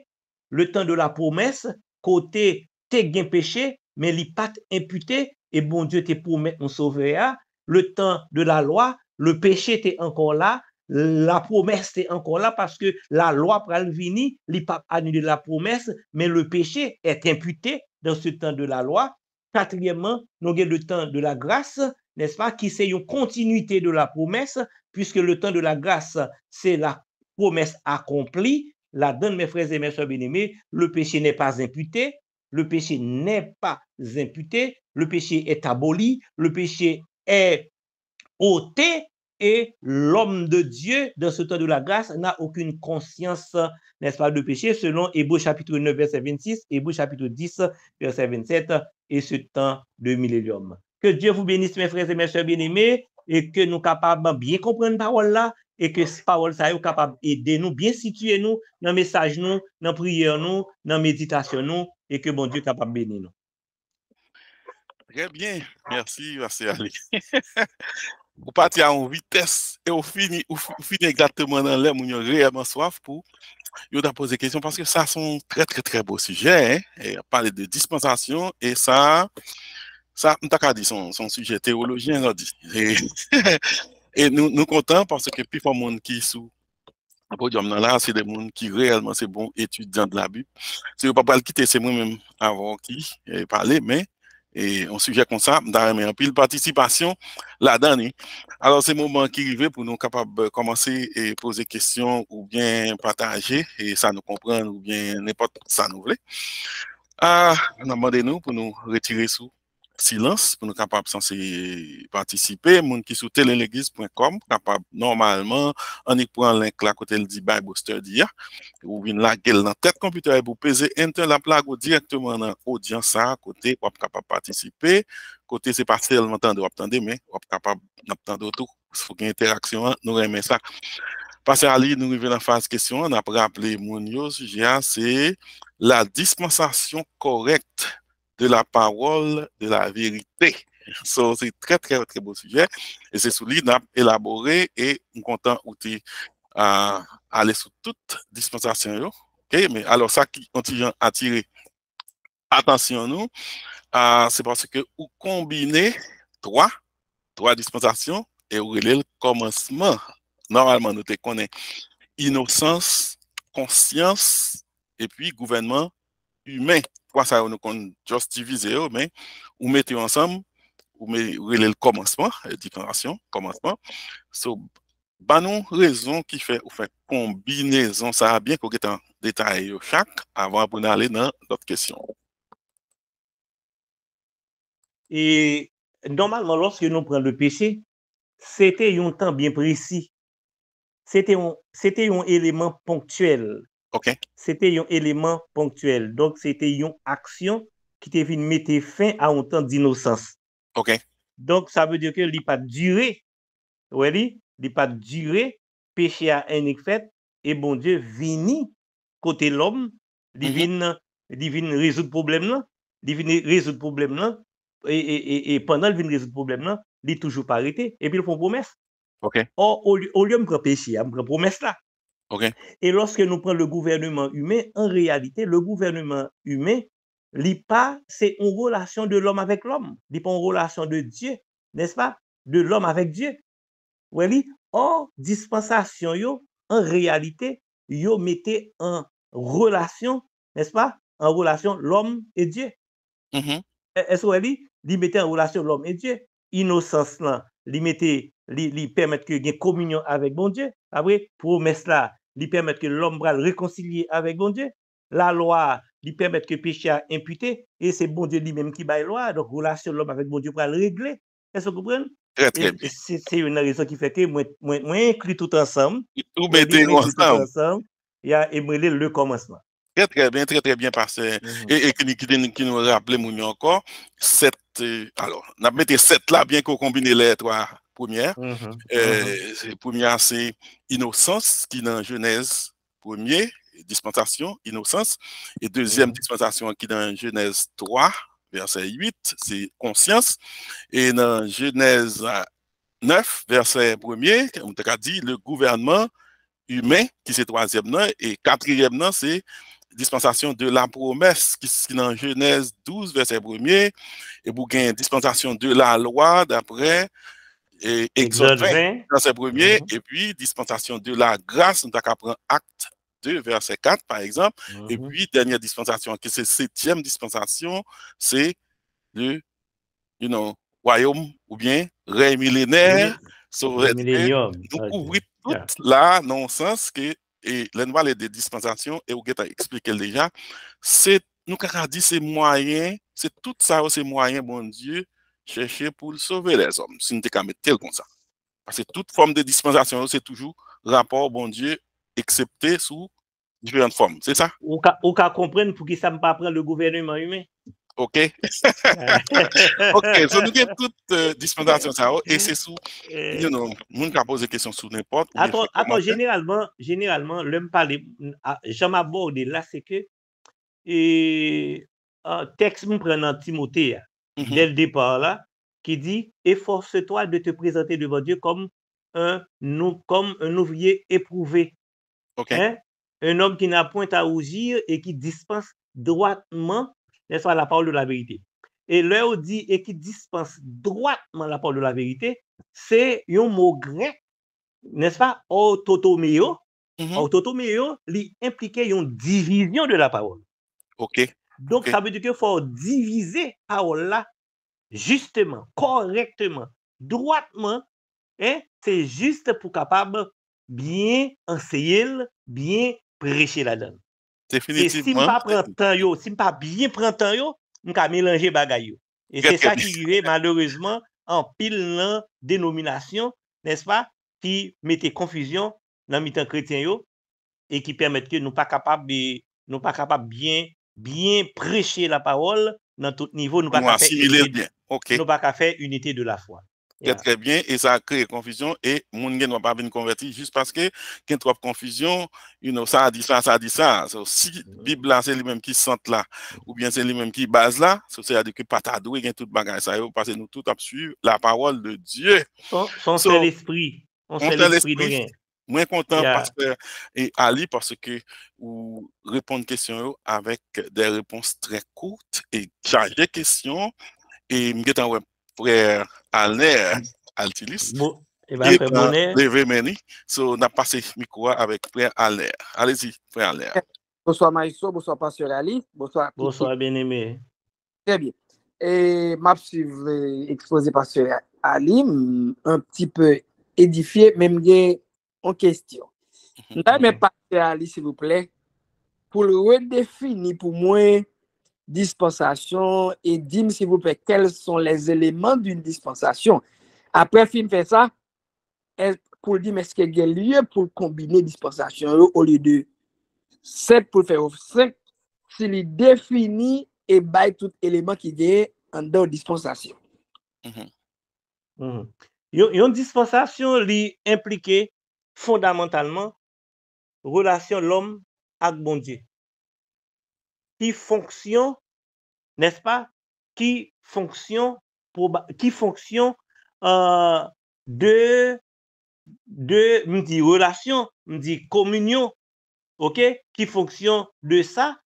[SPEAKER 2] le tan de la promese, kote te gen peche, men li pat impute, e bon die te pome on sove ya, le tan de la loa, le peche te ankon la, la promese te ankon la, paske la loa pral vini, li pat anine la promese, men le peche et impute, dan se tan de la loa, tatriyeman, nou gen de tan de la grase, nespa, ki se yon kontinuité de la promese, puisque le temps de la grâce, c'est la promesse accomplie. la donne, mes frères et mes soeurs bien-aimés, le péché n'est pas imputé, le péché n'est pas imputé, le péché est aboli, le péché est ôté et l'homme de Dieu, dans ce temps de la grâce, n'a aucune conscience, n'est-ce pas, de péché, selon Hébreu chapitre 9, verset 26, Hébreu chapitre 10, verset 27, et ce temps de millénium. Que Dieu vous bénisse, mes frères et mes soeurs bien-aimés. e ke nou kapabman byen kompren parol la e ke parol sa yo kapab ede nou, byen sitye nou nan mesaj nou, nan priyer nou, nan meditasyon nou e ke bon diyo kapabbe nou nou.
[SPEAKER 1] Trè bie, mersi, yon ase alè. <laughs> Ou pati an wites e ou fini, ou fini e gatman nan lèm moun yo reyman swaf pou yon da pose kèsyon paske sa son trè trè trè bo sujè, e pale de dispensasyon e sa moun Ça, nous avons dit, son, son sujet théologien, dit. <laughs> Et, nous, nous comptons parce que plus de monde qui sous le podium là, c'est des monde qui réellement sont bon étudiants de la Bible. Si vous ne pas le quitter, c'est moi-même avant qui eh, parler, mais et un sujet comme ça, mais en pile participation la dernière. Alors, c'est le moment qui arrive pour nous capables de commencer et poser des questions ou bien partager et ça nous comprendre ou bien n'importe ça nous voulons. Ah, demandez-nous pour nous retirer sous silence pour nous capables censé participer monde qui sur téléléglise.com capable normalement on y prend link là côté le dit bible study ou vient la gueule dans tête computer pour peser enter la plague directement dans audience à côté pour capable participer côté c'est pas seulement entendre attendre mais on capable d'entendre tout Il faut une interaction nous aimer ça parce à Ali, nous venons à la phase question, on a rappelé mon sujet, c'est la dispensation correcte de la parole, de la vérité. So, c'est très, très, très beau sujet. Et c'est sous élaboré et on content outil à euh, aller sous toute dispensation. Ok, Mais alors, ça qui continue à attirer attention, nous, euh, c'est parce que vous combinez trois, trois dispensations et vous relève le commencement. Normalement, nous te connaissons innocence, conscience et puis gouvernement humain. quoi ça, on compte juste diviser, mais on mettait ensemble, on met le commencement, euh, déclaration, commencement. So, pas bah, non, raison qui fait, ou fait combinaison, ça a bien qu'on en détail euh, chaque avant pour aller dans notre question
[SPEAKER 2] Et normalement, lorsque nous prenons le péché, c'était un temps bien précis. C'était un, c'était un élément ponctuel. se te yon eleman ponktuel donk se te yon aksyon ki te vin mette fin a ontan dinosans donk sa ve diyo ke li pat djire li pat djire peche a enik fet e bon die vini kote lom mhm. li vin rezout problem nan li vin rezout problem nan e pandan li vin rezout problem nan li toujou pa rete e pi l pou m promes ou li yon m kwa peche, yon m kwa promes la Et lorsque nous pren le gouvernement humain, en réalité, le gouvernement humain, l'ipa, c'est en relation de l'homme avec l'homme. L'ipa en relation de Dieu, n'est-ce pas? De l'homme avec Dieu. En dispensation, yo, en réalité, yo mette en relation, n'est-ce pas? En relation l'homme et Dieu. Mm-hmm. E, est-ce que l'ipa, l'ipa mette en relation l'homme et Dieu? Innocence, l'ipa mette l'ipa mette que gen communion avec bon Dieu. Après, promesse-là, li permette ke l'om bral rekonciliye avèk bon die, la loa li permette ke peche a imputè, e se bon die li mèm ki baye loa, donk roulasyon l'om avèk bon die bral regle, eswe kou pren? Très très bien. Se y ou nan rezon ki fè ke mwen inkli tout ansam, mwen inkli tout ansam, e mwen li le komansman.
[SPEAKER 1] Très très bien, très très bien parce, e ki nou rappele mouni ankon, set, euh, alors, nan mette set la, bien kou kombine lè, toi, première. Mm-hmm. Mm-hmm. Euh, première, c'est innocence, qui dans Genèse 1 dispensation, innocence. Et deuxième mm-hmm. dispensation, qui dans Genèse 3, verset 8, c'est conscience. Et dans Genèse 9, verset 1 on t'a dit le gouvernement humain, qui c'est troisième nom, et quatrième nom, c'est dispensation de la promesse, qui est dans Genèse 12, verset 1 et pour gagner dispensation de la loi, d'après ek zolven nan se premye e pi mm-hmm. dispensasyon de la grase nou tak apren akte 2 verset 4 par exemple, e mm-hmm. pi denye dispensasyon ki se setyem dispensasyon se you know, wayoum ou bien rey milenèr sou rey milenèr nou kouvri tout la nan sens e lè nou alè de dispensasyon nou kak a di se mwayen se tout sa ou se mwayen moun dieu Cheche pou l'sove lè zom, sin te kamet tel kon sa. Pase tout form de dispensasyon ou se toujou, rapor bon die eksepte sou jwè yon form, se sa?
[SPEAKER 2] Ou ka kompren pou ki sa m pa pran le gouvernement yon men.
[SPEAKER 1] Ok. <laughs> Ok, so nou gen tout euh, dispensasyon sa ou, oh, e se sou, eh. moun ka pose kesyon sou nè
[SPEAKER 2] pot. Aton, aton, generalman, lè m pale, ah, jom aborde la seke, teks m pren nan Timote ya. Mhm. dès le départ là, qui dit Efforce-toi de te présenter devant Dieu comme un, comme un ouvrier éprouvé. Hein? Un homme qui n'a point à rougir et qui dispense droitement, n'est-ce pas, la parole de la vérité. Et l'heure dit et qui dispense droitement la parole de la vérité, c'est un mot grec, n'est-ce pas, autotomeo. Mm une division de la parole. OK. Donc, ça veut dire qu'il faut diviser parole là, justement, correctement, droitement, hein? c'est juste pour capable bien enseigner, bien prêcher la donne. Et si je ne prends temps, si je pas bien prendre temps, yo, je vais mélanger choses. Et c'est ça qui est malheureusement en pile dans dénomination, n'est-ce pas, qui mettait confusion dans le temps chrétien et qui permettent que nous ne pas capables de nous pas bien biyen preche la parol nan tout nivou nou ba ka fe unité de la fwa.
[SPEAKER 1] Kè trè biyen, e sa kre konfisyon, e moun gen nou pa ven konverti, jist paske kèn trope konfisyon, yon sa di sa, sa di sa, si mm-hmm. bib la, se li menm ki sent la, ou bien se li menm ki baz la, se se ade ke pata dou, gen tout bagay sa yo, pase nou tout ap su la parol de
[SPEAKER 2] Diyo. Sonsè l'esprit, sonsè l'esprit de gen.
[SPEAKER 1] Mwen kontan pasper e Ali paske ou reponde kesyon yo avek de repons tre koute e chanje kesyon e mwen getan wè prè alè al-tilis e mwen leve meni so na pase mikwa avek prè alè. Alezi, prè alè.
[SPEAKER 3] Boswa ma iso, boswa pasper Ali Boswa. Boswa, ben eme. Trè bi. E map si vwe ekspoze pasper Ali mwen pti pè edifiye, men mwen gen On kestyon. Nan men pa fè a li, s'il vous plè, pou l'wedefini pou mwen dispensasyon e dim, s'il vous plè, kel son les elemen d'un dispensasyon. Apre, fin fè sa, pou l'dim, eske gen lye pou kombine dispensasyon ou ou li de sèd pou fè ou sèd, s'il li defini e bay tout elemen ki dè an dè ou dispensasyon.
[SPEAKER 2] Yon dispensasyon li implike fondamentalement relation l'homme avec bon Dieu. Qui fonctionne, n'est-ce pas, qui fonctionne qui euh, de de relation, dit communion, OK, qui fonctionne de ça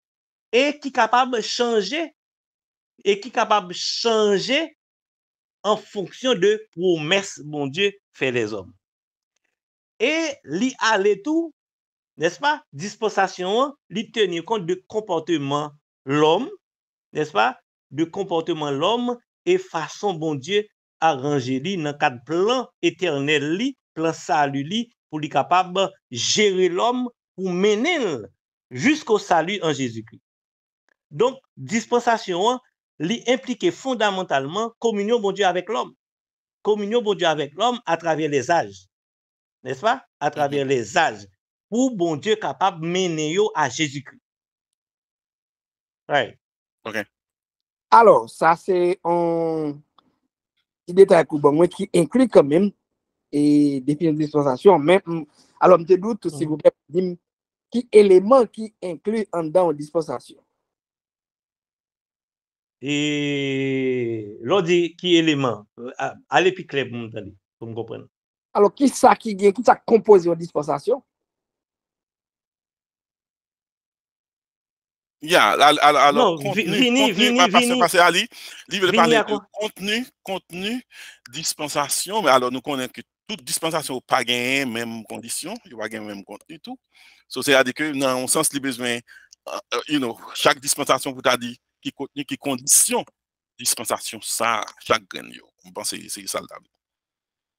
[SPEAKER 2] et qui capable de changer et qui capable de changer en fonction de promesses bon Dieu fait les hommes. Et li pas Dispensation, pas dispensation compte du comportement de l'homme, n'est-ce pas? de comportement l'homme et façon bon Dieu dans li cadre quatre plan éternel li, plan salut, pour pour capable gérer gérer l'homme, pour mener jusqu'au salut en Jésus-Christ. Donc, dispensation, lui li fondamentalement la communion bon Dieu avec l'homme, communion bon Dieu avec l'homme à travers les âges. Nespa? A travye les aje. Pou bon dieu kapab mene yo a Jezikri. Right. Alors,
[SPEAKER 3] sa se an ki inkli kwen men e defini disponsasyon men alon te dout se goupen ki eleman ki inkli an dan disponsasyon.
[SPEAKER 2] E lor di ki eleman euh, alepi kleb moun dali pou m komprenne.
[SPEAKER 3] alo ki sa ki gen, ki sa kompoze yo dispensasyon?
[SPEAKER 1] Ya, alo, alo, alo, contenu, contenu, contenu, contenu, dispensasyon, alo nou konen ki tout dispensasyon pa gen menm kondisyon, yo a gen menm kondisyon, so se adi ki nan monsans li bezwen, you know, chak dispensasyon kouta di, ki contenu, ki kondisyon, dispensasyon sa
[SPEAKER 3] chak gen yo, mpansi se yi saldab.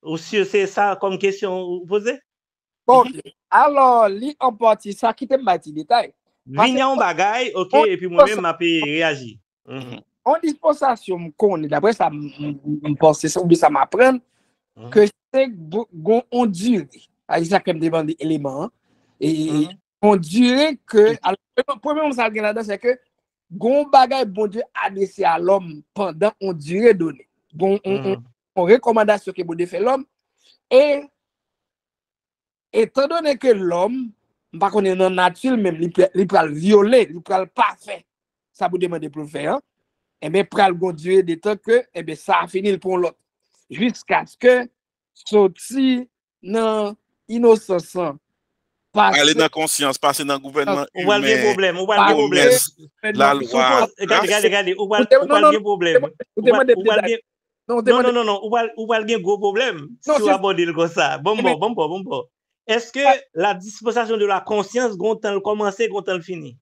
[SPEAKER 2] Ou si yo se sa kom kestyon ou pose?
[SPEAKER 3] Bon, alon li an poti sa kitem bati detay. Vinyan bagay, oke, epi mounen mapi
[SPEAKER 2] reagi. An
[SPEAKER 3] disponsasyon m koni, d'apre sa m posi, sa m apren, ke se goun on djire, a yi sa kem devan eleman, e on djire ke, alon, goun bagay bon djire adese alom pandan on djire doni, goun on djire. On rekomanda se ke bode fè l'om. E, etan donè ke l'om, mpa konè nan natil mèm, li pral viole, li pral pa fè. Sa bode e mè de prou fè, an. E mè pral gondjouè detan ke, ebe, sa a finil pou l'ot. Jisk aske, soti nan inosasan.
[SPEAKER 1] Pase nan gouvernement. Ou wale gen probleme. Ou wale gen probleme. La lwa. E
[SPEAKER 2] gade, e gade, e gade. Ou wale gen probleme. Ou wale gen... Non, Non, non, non, non, ou pas le gros problème si on abordez le comme ça. Bon, eh ben- bon, bon, bon, bon. Est-ce que ah. la dispensation de la conscience, quand elle commence, quand elle finit?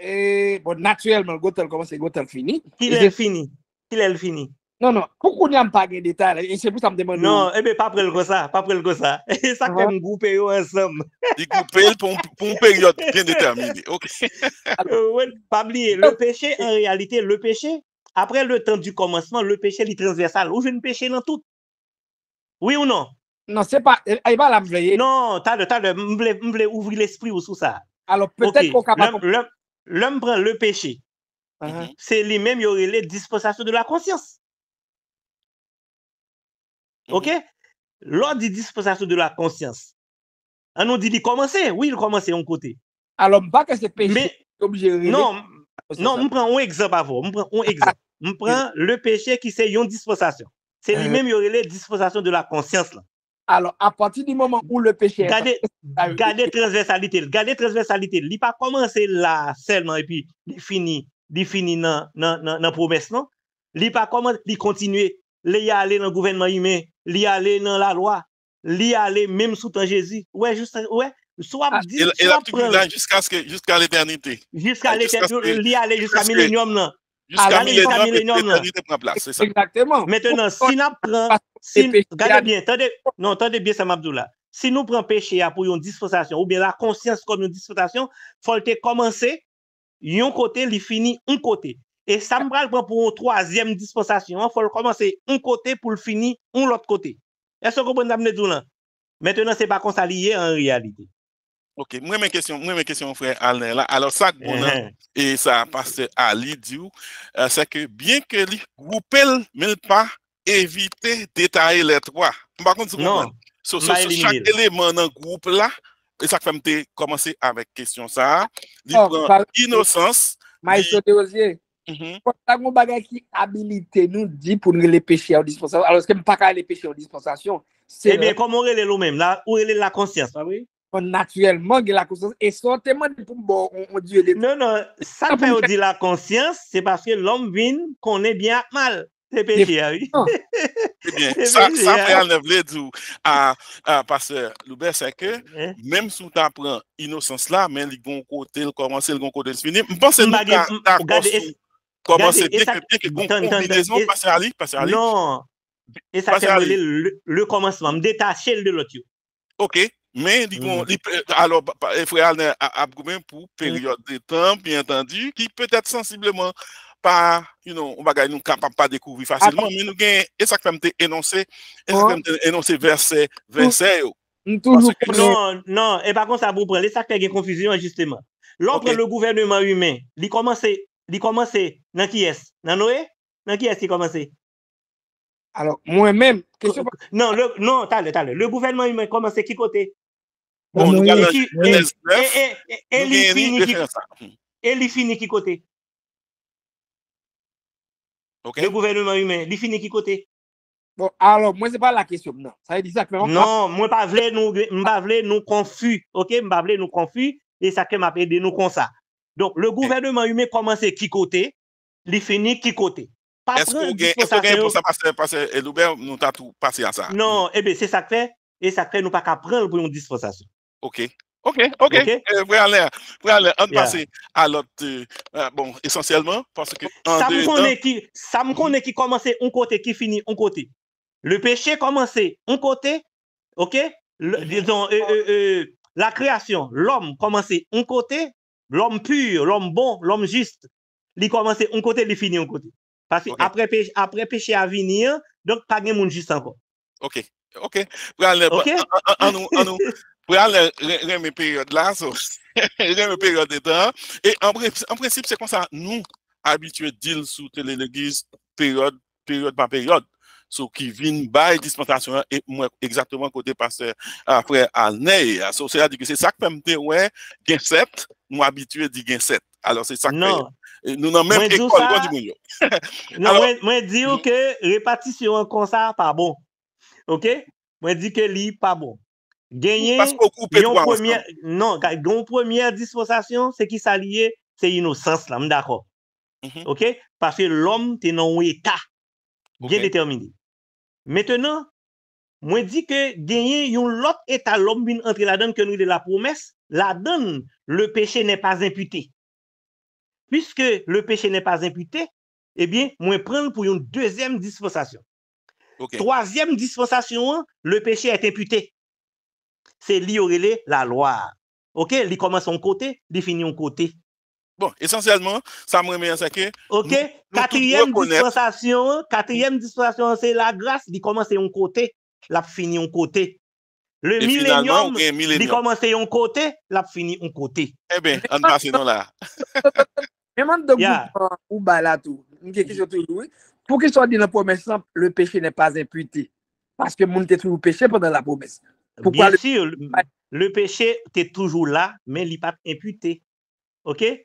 [SPEAKER 2] Eh, bon, naturellement, quand elle commence, quand elle finit. Qui est fini? Qui est fini? Non, non,
[SPEAKER 3] pourquoi n'y a pas de détails? Et c'est pour ça me demande. Non,
[SPEAKER 2] eh bien, pas après le comme ça, pas après le comme ça. <laughs> Et ça, comme ah grouper ensemble. Grouper <laughs> pour une période bien déterminée. Ok. <laughs> Pas oublier, le péché, en réalité, le péché, après le temps du commencement, le péché est transversal. Ou je ne péché dans tout. Oui ou non? Non, c'est pas. Eh, eh, il va la Non, t'as le, t'as ouvrir l'esprit ou ça. Alors peut-être qu'on capable. L'homme prend le péché. Uh-huh. Uh-huh. C'est lui-même, il y aurait les dispositions de la conscience. Uh-huh. OK? Lors des dispensations de la conscience, ah, on nous dit il commencer. Oui, il commence un côté. Alors, pas que c'est péché. Mais, non, non, on prend un exemple avant. On prend un exemple on prend le péché qui c'est une dispensation. C'est lui-même y aurait les de la conscience. Là. Alors, à partir du moment où le péché gardez, Gardez transversalité. Gardez transversalité. Il pas commencé là seulement et puis il finit dans la promesse. Non? Il a pas commencé, il continue. Il est aller dans le gouvernement humain. Il est aller dans la loi. Il est aller même sous ton Jésus. Ouais, juste, ouais. Soit ah, jusqu'à
[SPEAKER 1] jusqu'à l'éternité.
[SPEAKER 2] Jusqu'à l'éternité. Il est aller jusqu'à millénium. Juska mi lènyon nan. Exactèman. Mètè nan, si nan pren, gade bie, tande bie Samabdou la, si nou pren peche ya pou yon dispensasyon, ou bie la konsyans kon yon dispensasyon, folte komanse, yon kote li fini yon kote. E Sambral pren pou yon troasyem dispensasyon, folte komanse yon kote pou li fini yon lote kote. Eso kopen damne djou nan. Mètè nan, se pa konsaliye an realite. Ok, mwen men kesyon, mwen men
[SPEAKER 1] kesyon frè Alnen la. Alors sak <laughs> bonan, e sa pase Ali diou, euh, se ke bien ke li groupel men pa evite detaye letwa. Mbakon, sou chak eleman nan group la, e sak femte komanse avek kesyon sa, li pran inosans.
[SPEAKER 3] Maestro Terosye, kon sak mwen bagay ki abilite nou di pou nou le peche an disponsasyon. Alors, se ke mwen pa ka le peche an disponsasyon, se... Ebyen, kon mwen rele lou men, ou rele la
[SPEAKER 2] konsyans, mwen brie? pon natyèlman gen la konsyans, e son teman pou mbo, non, non, sa pe ou di la konsyans, se paske l'om vin, konen byan mal, se pe di, awi. Se pe di, awi. Sa pre
[SPEAKER 1] anevle djou, a pase Loubert, se ke, menm sou ta pren inosans la, men li gon kote, li komanse, li gon kote, li finim, mponsen nou la, ta konsyans,
[SPEAKER 2] komanse, dik, dik, dik, kon, kon, dik, dik, dik, non, le komanseman, detache, li de lot yo. Ok, Men, digon,
[SPEAKER 1] mm. alo, e fwe alnen ap gomen pou peryode de temp, bien tendu, ki peut et sensibleman pa, you know, ou bagay nou kapap pa dekouvri fasylman, men nou gen esakpemte enonse esakpemte enonse verse verse yo.
[SPEAKER 2] Non, non, e pa kon sa ap gomen, lesakpe gen konfisyon, justeman. Lopre le gouvennement humen, li komanse, li komanse, nan ki es? Nan nou e? Nan ki es ki komanse? Alors, mwen men, nan, nan, tal, tal, le gouvennement humen komanse ki kote? Et il finit qui côté? Le gouvernement humain, il finit qui côté? Bon, alors, moi, ce n'est pas la question. Non, moi, je ne veux pas que nous confions. Et ça, je m'appelle de nous comme ça. Donc, le gouvernement humain commence à qui côté? Il finit qui côté? Est-ce que vous avez un peu de ça, parce
[SPEAKER 1] que nous t'a tout passé à ça?
[SPEAKER 2] Non, et eh bien, c'est ça que fait. Et ça, nous ne pouvons pas prendre pour une dispensation.
[SPEAKER 1] Ok, ok, ok. Eh, vwè alè, vwè alè, an pasè alot, eh, bon, esensyèlman, parce que...
[SPEAKER 2] Sa m konè ki komanse un kote, ki fini un kote. Le peche komanse un kote, ok, euh, euh, euh, la kreasyon, l'om komanse un kote, l'om pur, l'om bon, l'om juste, li komanse un kote, li fini un kote. Parce que apre peche avini, donk pagnè moun juste anko. Ok, ok, vwè alè, an nou,
[SPEAKER 1] an nou. Pwè alè, rè mè peryode la, so. <laughs> Rè mè peryode de tan. E en prinsip, se kon sa nou abitue dil sou telelegis peryode, peryode pa peryode. So ki vin bay dispensasyon e mwen exactement kote pase a frè alnè. Se sak pèmte wè, gen set, nou abitue di gen set. Non. E nou nan men ekol gwa di moun
[SPEAKER 4] yo.
[SPEAKER 2] Mwen di yo <laughs> non, ke repatisyon kon sa pa bon. Ok? Mwen di ke li pa bon. Ganyen, yon premye disponsasyon, se ki sa liye, se yon sens la, mdakò. Ok, parce l'om te nan ou etat, gen determini. Mètenan, mwen di ke ganyen yon lot etat l'om bin antre la don ke nou de la promes, la don, le peche nè pas imputé. Piske le peche nè pas imputé, ebyen, eh mwen pren pou yon dezem disponsasyon. Troasyem disponsasyon an, le peche et imputé. se li yorele la loa. Ok, li komanse yon kote, li fini yon kote. Bon, esanselman, sa mweme yon seke. Ok, katriyem dispensasyon, katriyem dispensasyon se la glas, li komanse yon kote, la fini yon kote. Le millenium, li komanse yon kote, la fini yon kote. Ebe, an pasinon la.
[SPEAKER 3] Mwen mwende de goupan ou bala tou, mwen kekis yo tou loue, pou ki so di nan pou mesan, le
[SPEAKER 2] peche nè pas impute. Paske moun te trou peche pou nan la pou mesan. Bien sûr, le, péché, était toujours là, mais il n'est pas imputé. OK? Il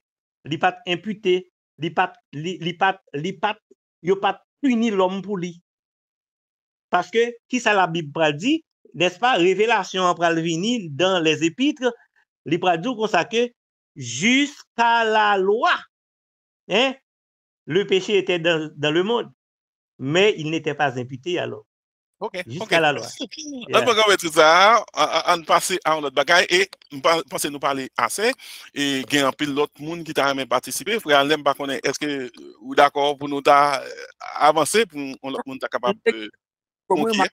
[SPEAKER 2] n'est pas imputé. Il n'est pas, pas puni l'homme pour lui. Parce que, qui ça la Bible dit, n'est-ce pas, révélation le venir dans les épîtres, il dit comme que jusqu'à la loi, hein, le péché était dans le monde, mais il n'était pas imputé alors. Ok. Ok. Jiska la lwa. Lèpèk <laughs>
[SPEAKER 1] an wè trè sa, an passe an lòt bagay e passe nou pale asè e gen an pil lòt moun ki ta an men patisipe, fwe an lèm bakonè eske ou d'akor pou nou ta eh, avanse pou lòt moun ta
[SPEAKER 3] kabab euh, eh? pou moun kiye.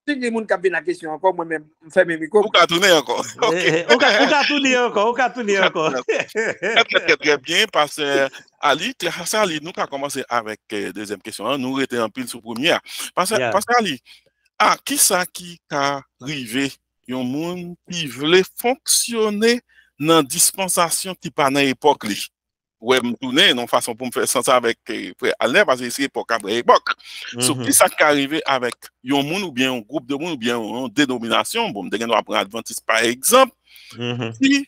[SPEAKER 3] Si eh, eh, eh, euh, euh, ah, yon moun ka binan kesyon ankon, mwen men mwèm fèmè mwèmikon. Ou ka toune ankon.
[SPEAKER 1] Ou ka
[SPEAKER 2] toune ankon, ou ka toune ankon.
[SPEAKER 3] Epekepepepepe,
[SPEAKER 1] passe Ali, te hasa Ali, nou ka komanse avèk dezem kesyon an, nou rete an pil sou pouni an. Passe Ali, a, ki sa ki ta rive yon moun ki vle fonksyonè nan dispansasyon ki pa nan epok li? Ouè m tounè, nou fason pou m fè sansa avèk, fè alèv, asè iskè pou kabre e bok. Mhm. Sou ki sa kè arive avèk, yon moun oubyen, yon group de moun oubyen, yon denominasyon, pou bon, m degen nou apren Adventist par ekzamp, ki mhm.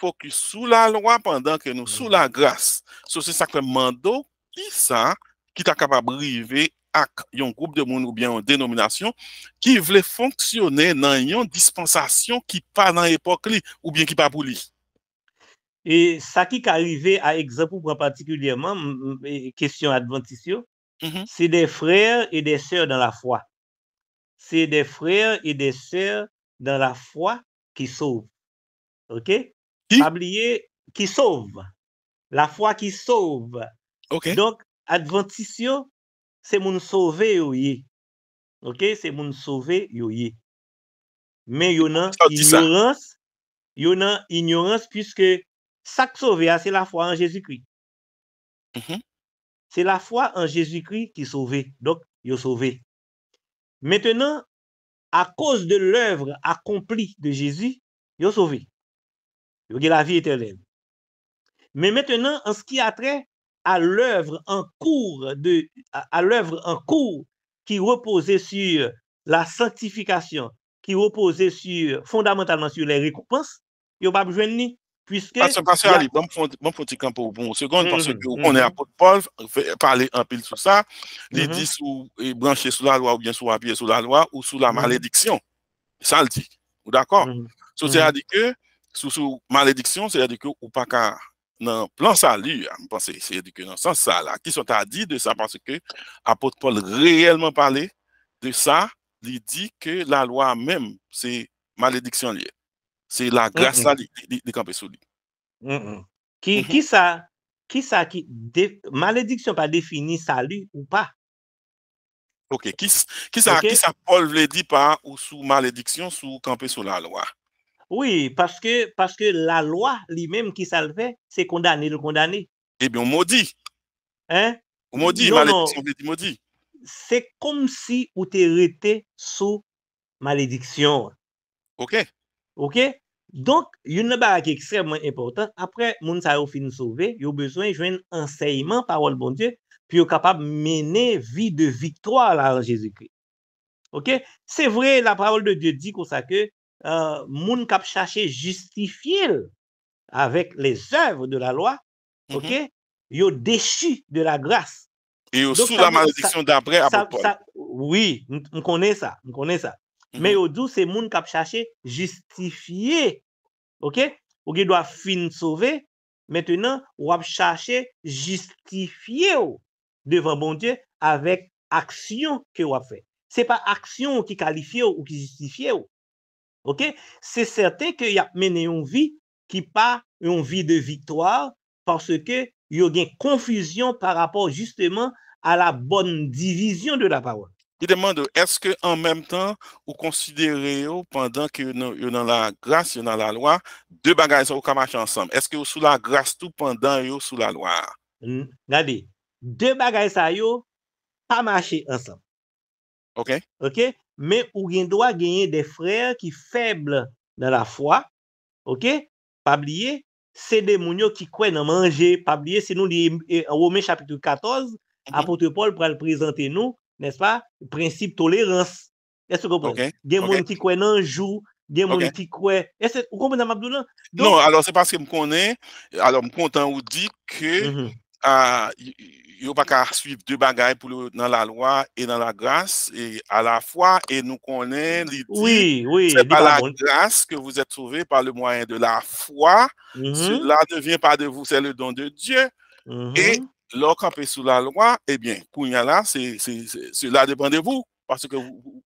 [SPEAKER 1] fò ki sou la lwa, pandan ki nou sou la gras, sou se sakwe mando, ki sa, ki ta kapab rive ak yon group de moun oubyen, yon denominasyon, ki vle fonksyonè nan yon dispensasyon ki
[SPEAKER 2] pa nan epok li, oubyen ki pa pou li. Et ça qui est arrivé à exemple particulièrement, e, question adventitio, mm-hmm. c'est des frères et des sœurs dans la foi. C'est des frères et des sœurs dans la foi qui sauvent. OK? Qui? qui sauve. La foi qui sauve. OK. Donc, adventitio, c'est mon sauvé, oui. OK? C'est mon sauvé, oui. Mais il y en a ignorance, il y en a ignorance puisque. Ça c'est la foi en Jésus-Christ. Mhm. C'est la foi en Jésus-Christ qui sauve. Donc, il est sauvé. Maintenant, à cause de l'œuvre accomplie de Jésus, il est sauvé. Il la vie éternelle. Mais maintenant, en ce qui a trait à l'œuvre en cours de, à, en cours qui reposait sur la sanctification, qui reposait sur, fondamentalement sur les récompenses, il n'y a pas Pas se passe a li,
[SPEAKER 1] bon, bon poti kan pou bon o segonde, pon se yo konen apotpol, fè pale apil sou sa, li di sou blanche sou la loa ou bien sou apil sou la loa ou sou la malediksyon. Sa l di. Ou d'akon? Sou se a di ke, sou sou malediksyon, se a di ke ou pa ka nan plan sa li, a mi pase se a di ke nan san sa la, ki sou ta di de sa, panse ke apotpol reyelman pale de sa, li di ke la loa menm se malediksyon liye. Se la glas mm-hmm. la li kampe sou li.
[SPEAKER 2] Ki sa malediksyon pa defini sa li ou pa? Ok, ki sa Paul le di pa
[SPEAKER 1] ou sou malediksyon sou kampe sou la loa?
[SPEAKER 2] Oui, paske la loa li menm ki sa le fe, se kondane, le kondane. Ebyon modi. Ou modi malediksyon, ou modi. Se kom si ou te rete sou malediksyon. Ok. Ok? Donc, une importante. Après, extrêmement important, après moun sa yo fin sauver besoin d'un enseignement, parole de bon puis il de mener mener vie de victoire à Jésus-Christ. Ok? vrai, vrai la parole de Dieu dit que ça que euh, moun kap à justifier avec les œuvres de la loi, mm-hmm. ok? ont déchu de la grâce. Et ont sous la malédiction d'après Oui, on connaît ça. on connaît ça mm-hmm. mais -hmm. les gens qui ont moun kap Ou ki do a fin sove, mètènen wap chache justifiye ou devan bon die avèk aksyon ki wap fè. Se pa aksyon ou ki kalifiye ou ou ki justifiye ou. Se sèrte ke yap mène yon vi ki pa yon vi de viktoar parce ke yon gen konfüzyon par rapport justèman a la bonn divizyon de la parwan.
[SPEAKER 1] E demande, eske an menm tan ou konsidere yo pandan ki hmm, yo nan la grase, yo nan la loa, de bagay sa yo ka mache ansam? Eske yo sou la grase tou pandan yo sou la
[SPEAKER 2] loa? Gade, de bagay sa yo pa mache ansam. Ok. Ok, men ou gen doa genye de freyre ki feble nan la fwa, ok, pa blye, se de moun yo ki kwen nan manje, pa blye, se nou li wome euh, chapitou 14, mhm. apote Paul pral prezante nou, n'est-ce pas? Principe tolérance. Est-ce que vous comprenez? Il y a des gens qui croient dans jour, il y a des gens qui croient. vous comprenez, Mabdoula? Hein? Non, alors c'est parce que je connais, alors je suis content vous dire
[SPEAKER 1] que il n'y a pas qu'à suivre deux bagailles pour dans la loi et dans la grâce et à la fois et nous connaissons l'idée oui, oui, c'est par la grâce que vous êtes sauvés par le moyen de la foi mm-hmm. cela ne vient pas de vous c'est le don de Dieu et mm-hmm. Lorsqu'on kampe sous la loi, eh bien, c'est cela dépend de vous, parce que vous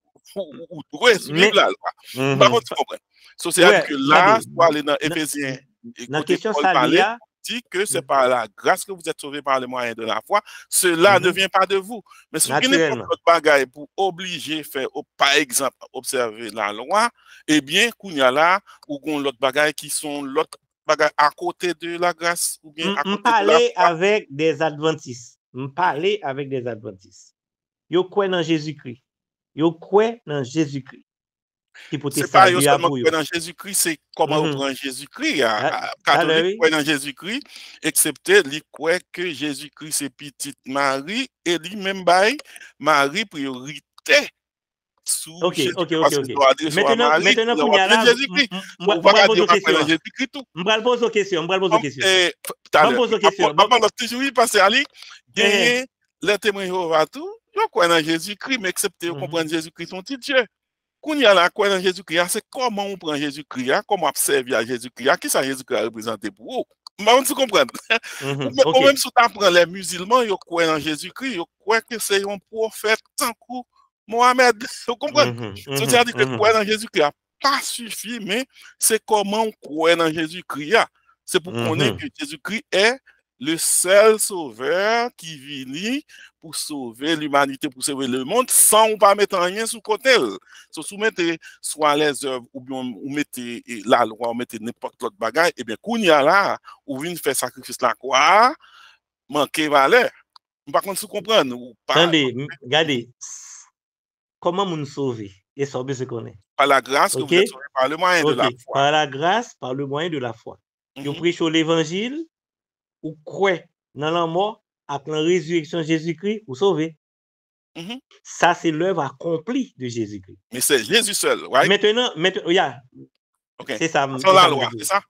[SPEAKER 1] trouvez la loi. Mhm. Par contre, So cest adi que la, so ale nan Écoutez, dit que c'est mm. par la grâce que vous êtes sauvés par les moyens de la foi, cela mhm. ne vient pas de vous. Mais si vous n'est pas bagaille pour obliger faire, par exemple, observer la loi, eh bien, qu'on là, ou l'autre bagaille qui sont l'autre bagay akote de la grase? M'pale
[SPEAKER 2] avèk des adventis. M'pale avèk des adventis. Yo kwen nan Jezikri. Yo kwen nan Jezikri. Se pa yo seman kwen
[SPEAKER 1] nan Jezikri, se koman kwen nan Jezikri. A kato li kwen nan Jezikri, eksepte li kwen ke Jezikri se pitit mari, e li men bay mari
[SPEAKER 2] priorite. Ok, ok. Mwen pwern sejous, ouwa kan jésus, mwen pwern sejous. Mwen pwern sejous, mwen pwern sejous. Mwen pwern
[SPEAKER 1] sejous, pou 리 pansejou, ouwa kan jésus, hmm, hmm, ouwa hmm, kan jésus, ouwa eh, kan eh. jésus, pou ly Chi notou, ouwa kan mwen sejous, Je mwene so pran kwen jésus, pou li pran jésus, pou li pran kwen jésus, <laughs> Mohamed, se ou komprende? Se ou se a di kwe kwe nan Jezoukria? Pa sufi, men, se koman kwe nan Jezoukria? Se pou konen ki Jezoukria e le sel soveur ki vini pou sove l'umanite, pou sove le monde san ou pa mette an yen sou kote. Se ou sou mette sou alèze ou mette la lor, ou mette nèpote lot bagay, e eh ben koun ya la, ou vin fè sakrifis la kwa, manke valè. Mpa kon se ou komprende? Sende, gade,
[SPEAKER 2] comment nous sauver Et ça, se ben, est Par la grâce que vous êtes
[SPEAKER 1] par le moyen de la foi.
[SPEAKER 2] Par la grâce, par le moyen de la foi. Vous mhm. prêchez l'évangile, vous croyez dans la mort, après la résurrection de Jésus-Christ, vous sauvez. Mhm. Ça, c'est l'œuvre accomplie de Jésus-Christ. Mais c'est Jésus seul, right? Maintenant, maintenant regarde. Okay. C'est ça. Sans oh, mhm. la loi, c'est ça?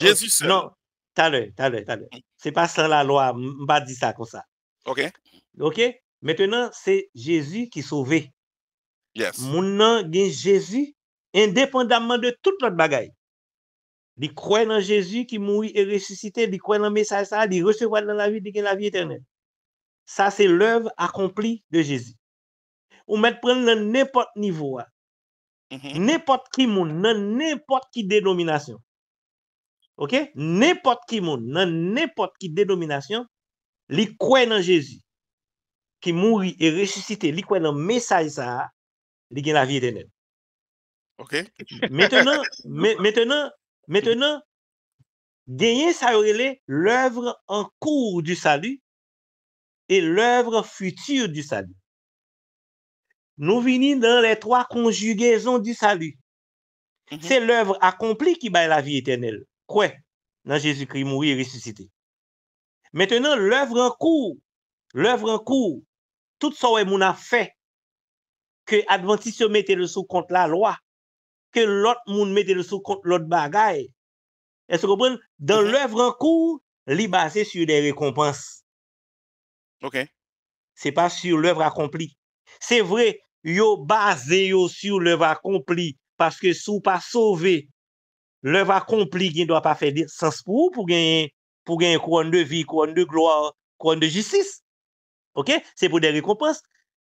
[SPEAKER 2] Jésus seul. Non, tout à l'heure, tout à l'heure, C'est pas sans la loi, je ne pas dire ça comme ça. OK. OK? Maintenant, c'est Jésus qui sauvait. Moun nan gen Jezu independanman de tout lot bagay. Li kwen nan Jezu ki mouni e resusite, li kwen nan mesaj sa, li resewad nan la vi diken la vi eternel. Sa se l'oev akompli de Jezu. Ou mèd pren nan nepot nivou a. Nepot ki moun, nan nepot ki denomination. Ok? Nepot ki moun, nan nepot ki denomination, li kwen nan Jezu ki mouni e resusite, li kwen nan mesaj sa a, li gen la vie etenel. Ok. Mètènen, mètènen, mètènen, genye sa yorele lèvre an kou du salu e lèvre futur du salu. Nou vini nan lè trois konjugezon du salu. Mm-hmm. Se lèvre akompli ki baye la vie etenel. Kwe, nan Jezoukri mouri e resusite. Mètènen, lèvre an kou, lèvre an kou, tout sa wè moun a fè que Adventiste mette le sous contre la loi, que l'autre monde mette le sous contre l'autre bagaille. Est-ce que vous comprenez? Dans l'œuvre en cours, est basé sur des récompenses. OK. C'est pas sur l'œuvre accomplie. C'est vrai, yo basé sur l'œuvre accomplie parce que sous pas sauvé, l'œuvre accomplie qui ne doit pas faire sens pour vous pour gagner pour gagner couronne de vie, couronne de gloire, couronne de justice. OK? C'est pour des récompenses.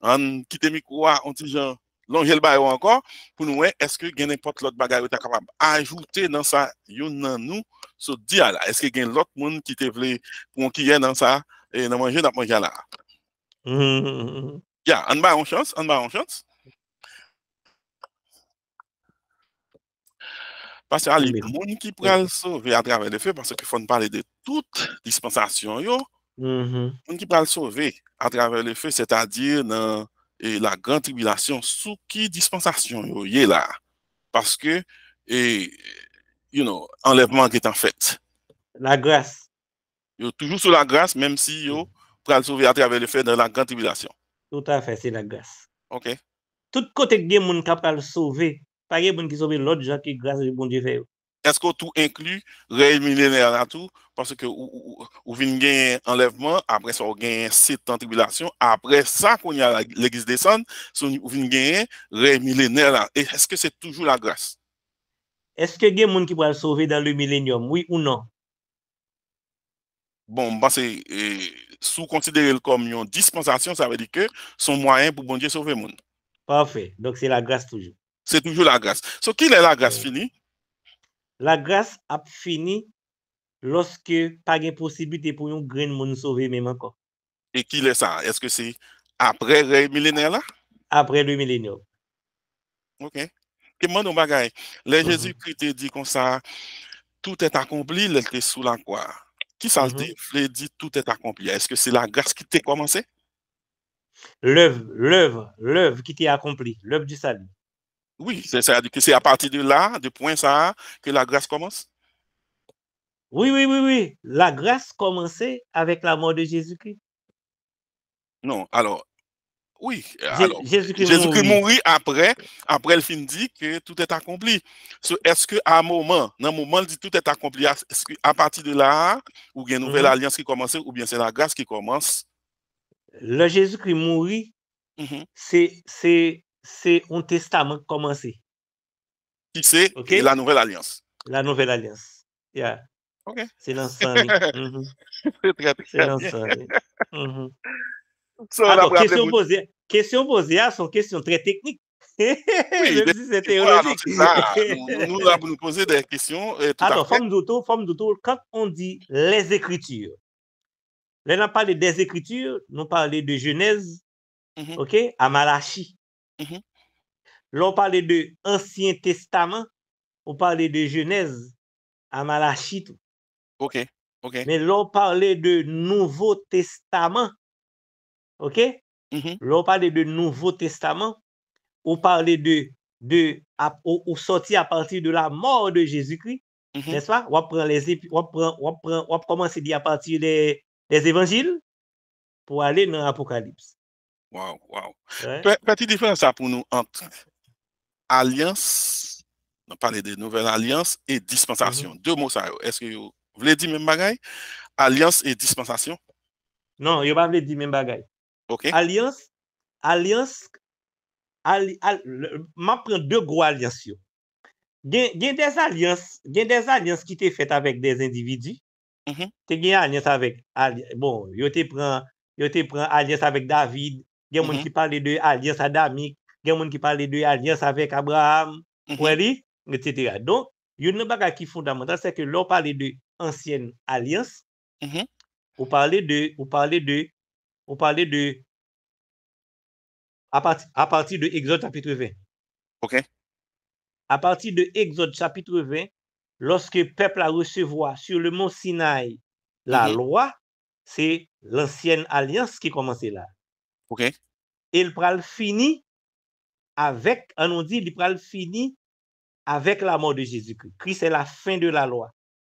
[SPEAKER 1] an ki temi kwa an ti jan longel bay yo ankor, pou nou we, eske gen ne pot lot bagay yo ta kapab ajoute nan sa yon nan nou, so di ala, eske gen lot moun ki te vle pou moun ki gen nan sa, e nan manje nan manje ala.
[SPEAKER 2] <laughs>
[SPEAKER 1] Ya, an ba yon chans, an ba yon chans. Pase a li moun ki pral so ve a drave de fe, pase ki fon pale de tout dispensasyon yo, Mm-hmm. Moun ki pral sove a traver le fe, se ta dir nan e, la gran tribilasyon, sou ki dispensasyon yo ye la? Paske, e, you know, enlepman ki tan
[SPEAKER 2] fet. La gras.
[SPEAKER 1] Yo toujou sou la gras, menm si yo pral sove a traver le fe nan la gran tribilasyon.
[SPEAKER 2] Touta fe, se la gras. Ok. Tout kote gen moun kapal sove, pa ye moun ki sove lout jan ki gras li moun di fe yo.
[SPEAKER 1] Est-ce que tout inclut réil millénaire à tout? Parce que ou vin gagne enlèvement, après ça, ou gagne sept ans tribulation, après ça, quand il y a l'église des cendres, ou vin gagne réil millénaire à tout? Est-ce que c'est toujours la grâce?
[SPEAKER 2] Est-ce que gagne moun qui pourrait le sauver dans le millénium, oui ou non?
[SPEAKER 1] Bon, bassez, eh, sous considérer comme une dispensation, ça veut dire que son moyen pour bon Dieu sauver moun.
[SPEAKER 2] Parfait, donc c'est la grâce toujours. C'est toujours la grâce. So, qui est la grâce finie? La grase ap fini loske pa gen posibite pou yon gren moun sove menman kon.
[SPEAKER 1] E ki le sa? Eske se apre rei milenè la?
[SPEAKER 2] Apre rei milenè la. Ok.
[SPEAKER 1] Kemman nou bagay? Le Jezu kri te di kon sa, tout et akompli lè te sou lan kwa. Ki sa le di? Le di tout et akompli. Eske se la grase ki te komanse?
[SPEAKER 2] L'oeuvre, l'oeuvre, l'oeuvre ki te akompli, l'oeuvre di sali.
[SPEAKER 1] Oui, cest à que c'est à partir de là, de point ça, que
[SPEAKER 2] la grâce commence. Oui, oui, oui, oui. La grâce commençait avec la mort de Jésus-Christ. Non, alors, oui. Jésus-Christ mourit.
[SPEAKER 1] après, après le film dit que tout est accompli. Est-ce qu'à un moment, dans un moment, dit tout est accompli, est-ce qu'à partir de là, ou bien une nouvelle mm-hmm. alliance qui commence, ou bien c'est la grâce qui commence?
[SPEAKER 2] Le Jésus-Christ mourit, mm-hmm. c'est c'est un testament commencé.
[SPEAKER 1] Qui c'est la Nouvelle Alliance.
[SPEAKER 2] La Nouvelle Alliance. Yeah. Ok. C'est l'ensemble. Mhm. C'est l'ensemble. -hmm. Alors, ah question posée, question posée ah, sont questions très techniques. Oui, <laughs> des, si voilà, Nous, on nous, nous poser des questions. tout Alors, forme d'auto, forme d'auto, quand on dit les Écritures, là, on a parlé des Écritures, nous parlons de Genèse, mhm. OK, à Mhm. L'on parlait de Ancien Testament, on parlait de Genèse à OK. OK. Mais l'on parlait de Nouveau Testament. OK? Mhm. L'on parlait de Nouveau Testament, on parlait de de à, sorti à partir de la mort de Jésus-Christ, mhm. n'est-ce pas? On prend les on prend, on prend, on commence à à partir des, des évangiles pour aller dans l'Apocalypse. Waw, waw. Peti diferens
[SPEAKER 1] a pou nou antre. Alians, nan pale de nouvel alians e dispensasyon. Mm-hmm. Deu mou sa yo. Eske yo vle di men bagay? Alians e dispensasyon?
[SPEAKER 2] Non, yo pa vle di men bagay. Alians, alians alians man pren deou gwo alians yo. Gen des alians gen des alians ki te fet avèk des individu mm-hmm. te gen alians avèk alians, bon, yo te pren yo te pren alians avèk David Il y a des gens qui mhm. parlent de alliance adamique, il y a des gens qui parlent de alliance avec Abraham, mhm. etc. Donc, il y a une chose qui est fondamentale, c'est que l'on parle de ancienne alliance, mhm. on parle de, on de, de, à, à partir de Exode chapitre 20. OK. À partir de Exode chapitre 20, lorsque le peuple a recevoir sur le mont Sinaï la loi, c'est l'ancienne alliance qui commençait là. E l pral fini avèk, anon di, l pral fini avèk la mò de Jésus-Christ. Christ, c'est la fin de la loi.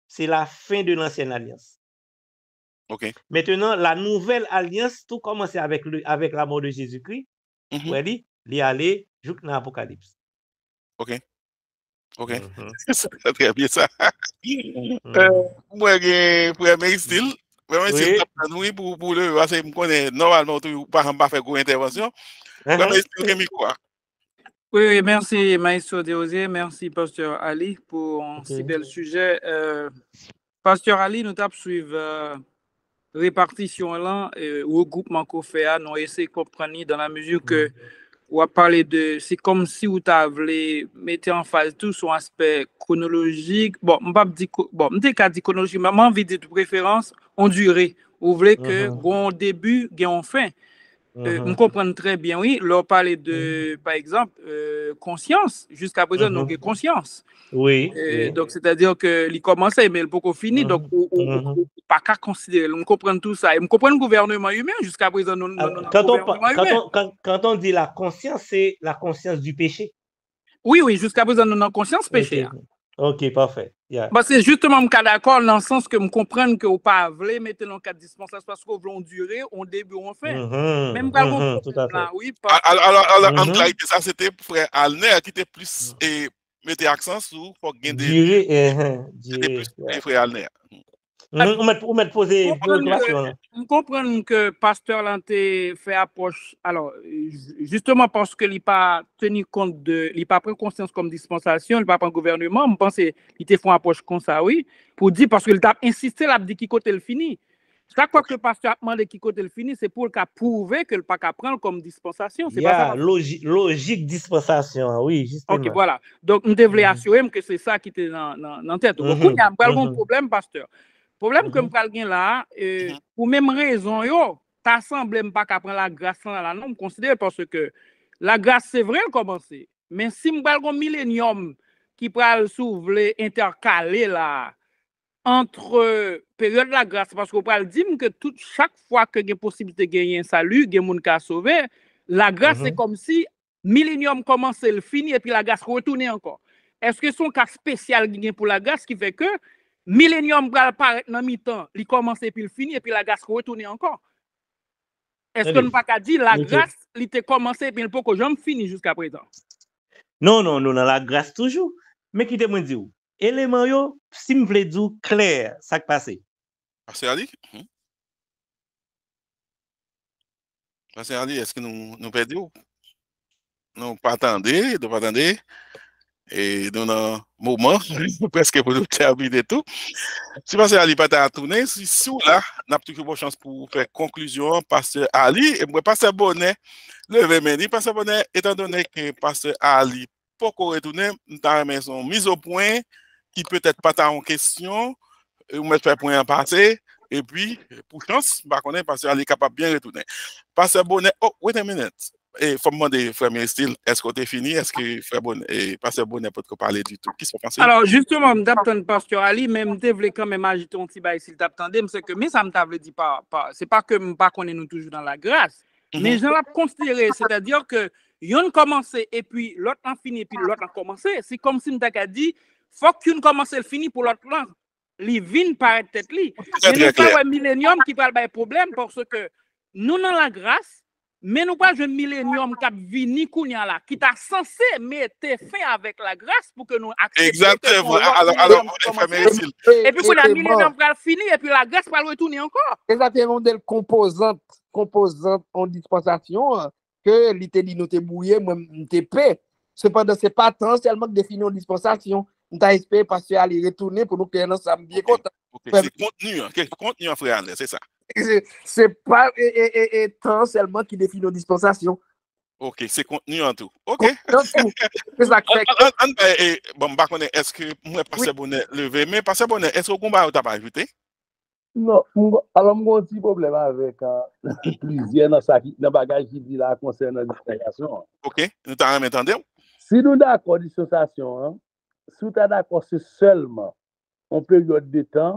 [SPEAKER 2] C'est la fin de l'ancienne alliance. Mètènen, la nouvel alliance, tout commence avèk la mò de Jésus-Christ. Mm-hmm. Ouè li, li alè, jout nan apokalips.
[SPEAKER 1] Ok. Ok. Ok. Mm-hmm. <laughs> Mm-hmm. Euh,
[SPEAKER 2] mwen gen pou y amè y stil. Mwen mwen si mwen tap
[SPEAKER 1] anoui pou pou le, ase mwen konen normalman tou yon paran pa fe kou intervensyon, uh-huh. mwen mwen si mwen mi kwa.
[SPEAKER 5] Oui, oui, merci Maestro Deosier, merci Pasteur Ali pour okay. si bel sujet. Euh, Pasteur Ali, nous tap suiv euh, répartition lan, euh, ou regroupement qu'on fait à nous essayer de comprendre dans la mesure que mm -hmm. Ou a pale de, se kom si ou ta vle mette an faze tout sou asper kronolojik. Bon, mwen pa mdi kwa di kronolojik, bon, mwen mwen vide preferans, on dure. Ou vle ke mhm. gwen an debu, gen an fin. Euh, mm-hmm. on comprend très bien, oui. Leur parle de, mm-hmm. par exemple, euh, conscience. Jusqu'à présent, nous mm-hmm. avons conscience. Euh, oui. Donc, c'est-à-dire que les commençait, mais le beaucoup fini. Donc, on, pas qu'à considérer. On comprend tout ça.
[SPEAKER 2] on comprend le gouvernement
[SPEAKER 5] humain. Jusqu'à présent,
[SPEAKER 2] quand, on, dit la conscience, c'est la conscience du péché. Oui, oui. Jusqu'à présent, nous avons conscience péché. Hein. Ok, parfait. Bah,
[SPEAKER 5] se justement m ka d'akon nan sens ke m komprenne ke ou pa vle mette lankan dispensas pasko vlon dure, ou debu ou an fe. Mèm kwa vlon dispensas la, oui, parfait. Alors, ala, ala, ala,
[SPEAKER 1] anklay de sa, se te fwe alner, ki te plus mette aksan sou, pou gen de
[SPEAKER 2] se te fwe alner. On m'avez posé deux questions.
[SPEAKER 5] Je hein. comprends que Pasteur Lanté fait approche, alors, justement parce qu'il n'a pas compte de, pas pris conscience comme dispensation, il n'a pas pris gouvernement, je pense qu'il te fait approche comme ça, oui, pour dire, parce qu'il a insisté, il a dit qui côté le fini. à quoi que le pasteur a demandé qui côté le fini, c'est pour qu'il prouver prouvé que le pas qu'à prendre comme dispensation. C'est pas
[SPEAKER 2] logique dispensation, hein, oui, justement. Ok, voilà.
[SPEAKER 5] Donc, nous devons mhm. assurer que c'est ça qui était dans tête. Mm il y a un mhm. problème, pasteur. Poblèm kèm mhm. pral gen la, e, mhm. pou mèm rezon yo, ta semblèm pa kèm pral la grasse nan la nanm, konsidèm porsè ke la grasse sè vre l komansè. Men si m pral kon millenium ki pral sou vle interkale la antre peryode la grasse, porsè m pral di m ke tout chak fwa ke gen posibilite gen yen salu, gen moun ka sove, la grasse sè mhm. kom si millenium komansè l fini epi la grasse kou retounè ankon. Eske son ka spesyal gen pou la grasse ki fè ke Millennium bral paraît dans mi-temps, il commence et puis il finit et puis la grâce retourne encore. Est-ce que nous pas qu'à dire la grâce, il était commencé et puis il peut jamais fini jusqu'à présent.
[SPEAKER 2] Non non non, la grâce toujours. Mais qui te m'a dit Élément yo, si vous voulez dire clair, ça qui passé. Passé Ali
[SPEAKER 1] Passé Ali, est-ce que nous nous perdons nous pas attendre, ne pas attendre. E donan mouman, pou <laughs> peske pou nou terbi de tou. Si Pase Ali pata an toune, si sou la, na ptikou pou bon chans pou fè konklyzyon Pase Ali, e mwen Pase Bonnet, leve meni Pase Bonnet, etan donen ke Pase Ali poko re toune, nou tan remè son mizou pwen, ki pwetè pata an kèsyon, e mwen fè pwen an pwase, e pwi pou chans, bakonnen Pase Ali kapap bien re toune. Pase Bonnet, oh, wait a minute. Et faut me demander, frère Méristil, est-ce qu'on est fini? Est-ce que frère bon? et eh, pasteur ne peuvent quoi parler du tout? Qui sont pensés? Alors,
[SPEAKER 5] justement, d'apprendre pasteur Ali, même voulais quand même agiter un petit bail s'il t'attendait, c'est que, mais ça me t'avait dit pas, pas, c'est pas que pas qu'on est nous toujours dans la grâce. Mhm. Mais j'en ai considéré, c'est-à-dire que yon commencé et puis l'autre en fini et puis l'autre en commencé. C'est comme si t'avait dit, faut qu'une commence et fini pour l'autre là. Les vignes paraissent tête li. c'est pas avons un millénium qui parle de problème parce que nous, dans la grâce, Men nou pa jen milleniam kap vi ni kou nyan la, ki ta sanse me te fe avèk la grase pou ke nou aksepte pou la milleniam kal fini e pou la grase pal wè toune ankor.
[SPEAKER 3] E zate yon del kompozant, kompozant an dispansasyon ke li te di nou te bouye mwen te pe. Se pandan se pa tan selman k defini an dispansasyon, nou ta espè pa se alè retoune pou nou kè nan sa mbiye konta. Ok, se
[SPEAKER 1] kontenu an fre alè, se sa.
[SPEAKER 3] Se pa etan, se lman ki defi nou dispensasyon.
[SPEAKER 1] Ok, se kontenu an tou. Ok. Se sa kwek. An, an, an, an, an, an, an, an, an, an. Bon, bak mwè, eske mwè pa se bonè leve, mwè pa se bonè, eske wou kon ba aou tabajoutè?
[SPEAKER 4] Non, al mwè an ti bobleman wè euh, kan <laughs> ki plizien nan bagajji di la konsen nan dispensasyon. Ok, nou tan an mwen tendè ou? Si nou da akwad dispensasyon, sou ta da akwase selman an pe yot de tan,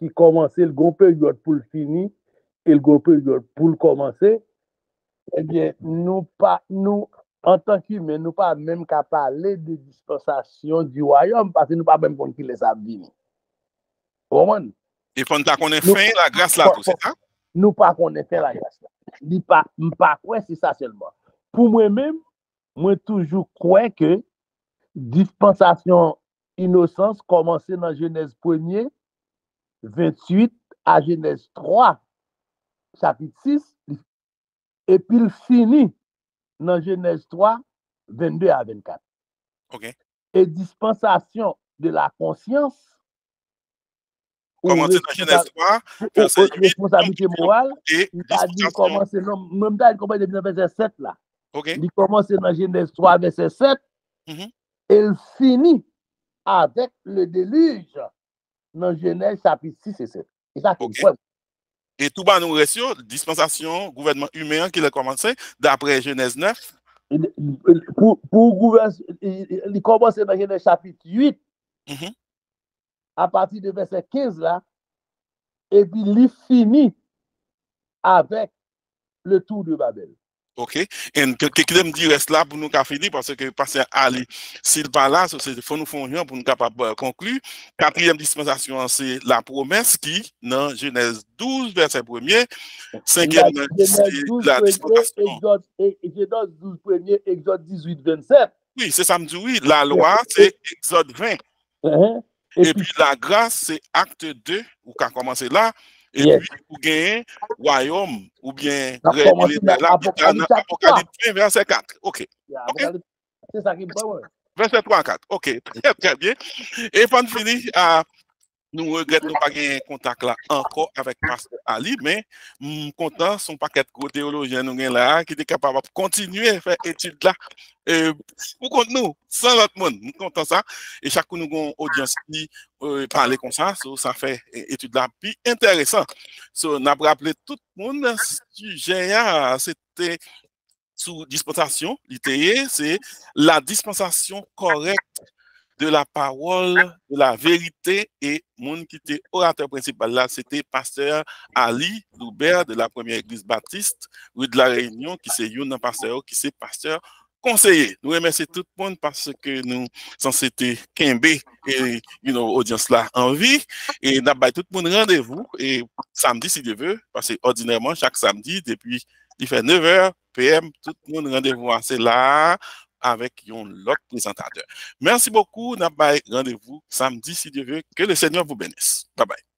[SPEAKER 4] ki komanse l gope yot pou l fini, e l gope yot pou l komanse, ebyen, eh nou pa, nou, an tan ki men, nou pa, menm ka pale de dispensasyon di wayan, pasen nou pa menm kon ki les abdine. Ou man? E fante la konen fey la glas la pou, se ta? Nou pa konen fey la glas la. Di pa, m pa kwen si sa selman. Pou mwen menm, mwen toujou kwen ke dispensasyon inosans komanse nan jenèz pwenye 28, a genèse 3, chapit 6, et puis il finit nan genèse 3, 22 à 24. Et dispensation de la conscience, ou de la responsabilité morale, il a dit comment c'est nan genèse 3, 27, et il finit avec le déluge nan genèj chapit 6 et 7.
[SPEAKER 1] Et tou ban nou resyo, dispensasyon, gouvernement humèan ki lè komanse, d'apre genèj 9.
[SPEAKER 4] Pou gouver... Lè komanse nan genèj chapit 8, apati mm-hmm. de verset 15 la, et bi lè fini avèk le tour de Babel.
[SPEAKER 1] Ok, en kekilem di res la pou nou ka fini, parce ke passe a li sil balas ou se fon nou fon jan pou nou ka pa euh, konklu. Katriyem dispensasyon, se la promes ki nan jenèze 12 versè premier, senkèm nan jenèze 12 versè
[SPEAKER 4] premier, ek jenèze 12 versè premier, ek jenèze 12 versè
[SPEAKER 1] premier, ek jenèze 18 versè premier. Oui, se sa m di oui, la loi se ek jenèze 20. E pi la grace se akte 2, ou ka komanse la, Et yes. puis, pour gagner, royaume, ou bien, l'Apocalypse Apocalypse verset 4. OK. Verset 3 4. OK. Très, bien. Et pour finir, à Nou regret nou pa gen yon kontak la anko avèk Passe Ali, men m kontan son paket koteolojen nou gen la, ki de kapaba e, pou kontinuè fè etude la. M kontan nou, san lot moun, m kontan sa, e chakou nou goun audyansi ni euh, parle kon sa, so sa fè etude la pi enteresan. So nabrable tout moun, m kontan si gen yon, se te sou dispensasyon, li teye, se la dispensasyon korekt de la parole, de la vérité. Et mon qui était orateur principal là, c'était pasteur Ali Loubert de la première église baptiste, rue de la Réunion, qui c'est un pasteur, qui c'est pasteur conseiller. Nous remercions tout le monde parce que nous censés Kimbe et une audience là en vie. Et d'abord, tout le monde rendez-vous et samedi si de veut, parce que ordinairement chaque samedi depuis il fait 9h PM, tout le monde rendez-vous à là avec l'autre présentateur. Merci beaucoup. Rendez-vous samedi, si Dieu veut. Que le Seigneur vous bénisse. Bye bye.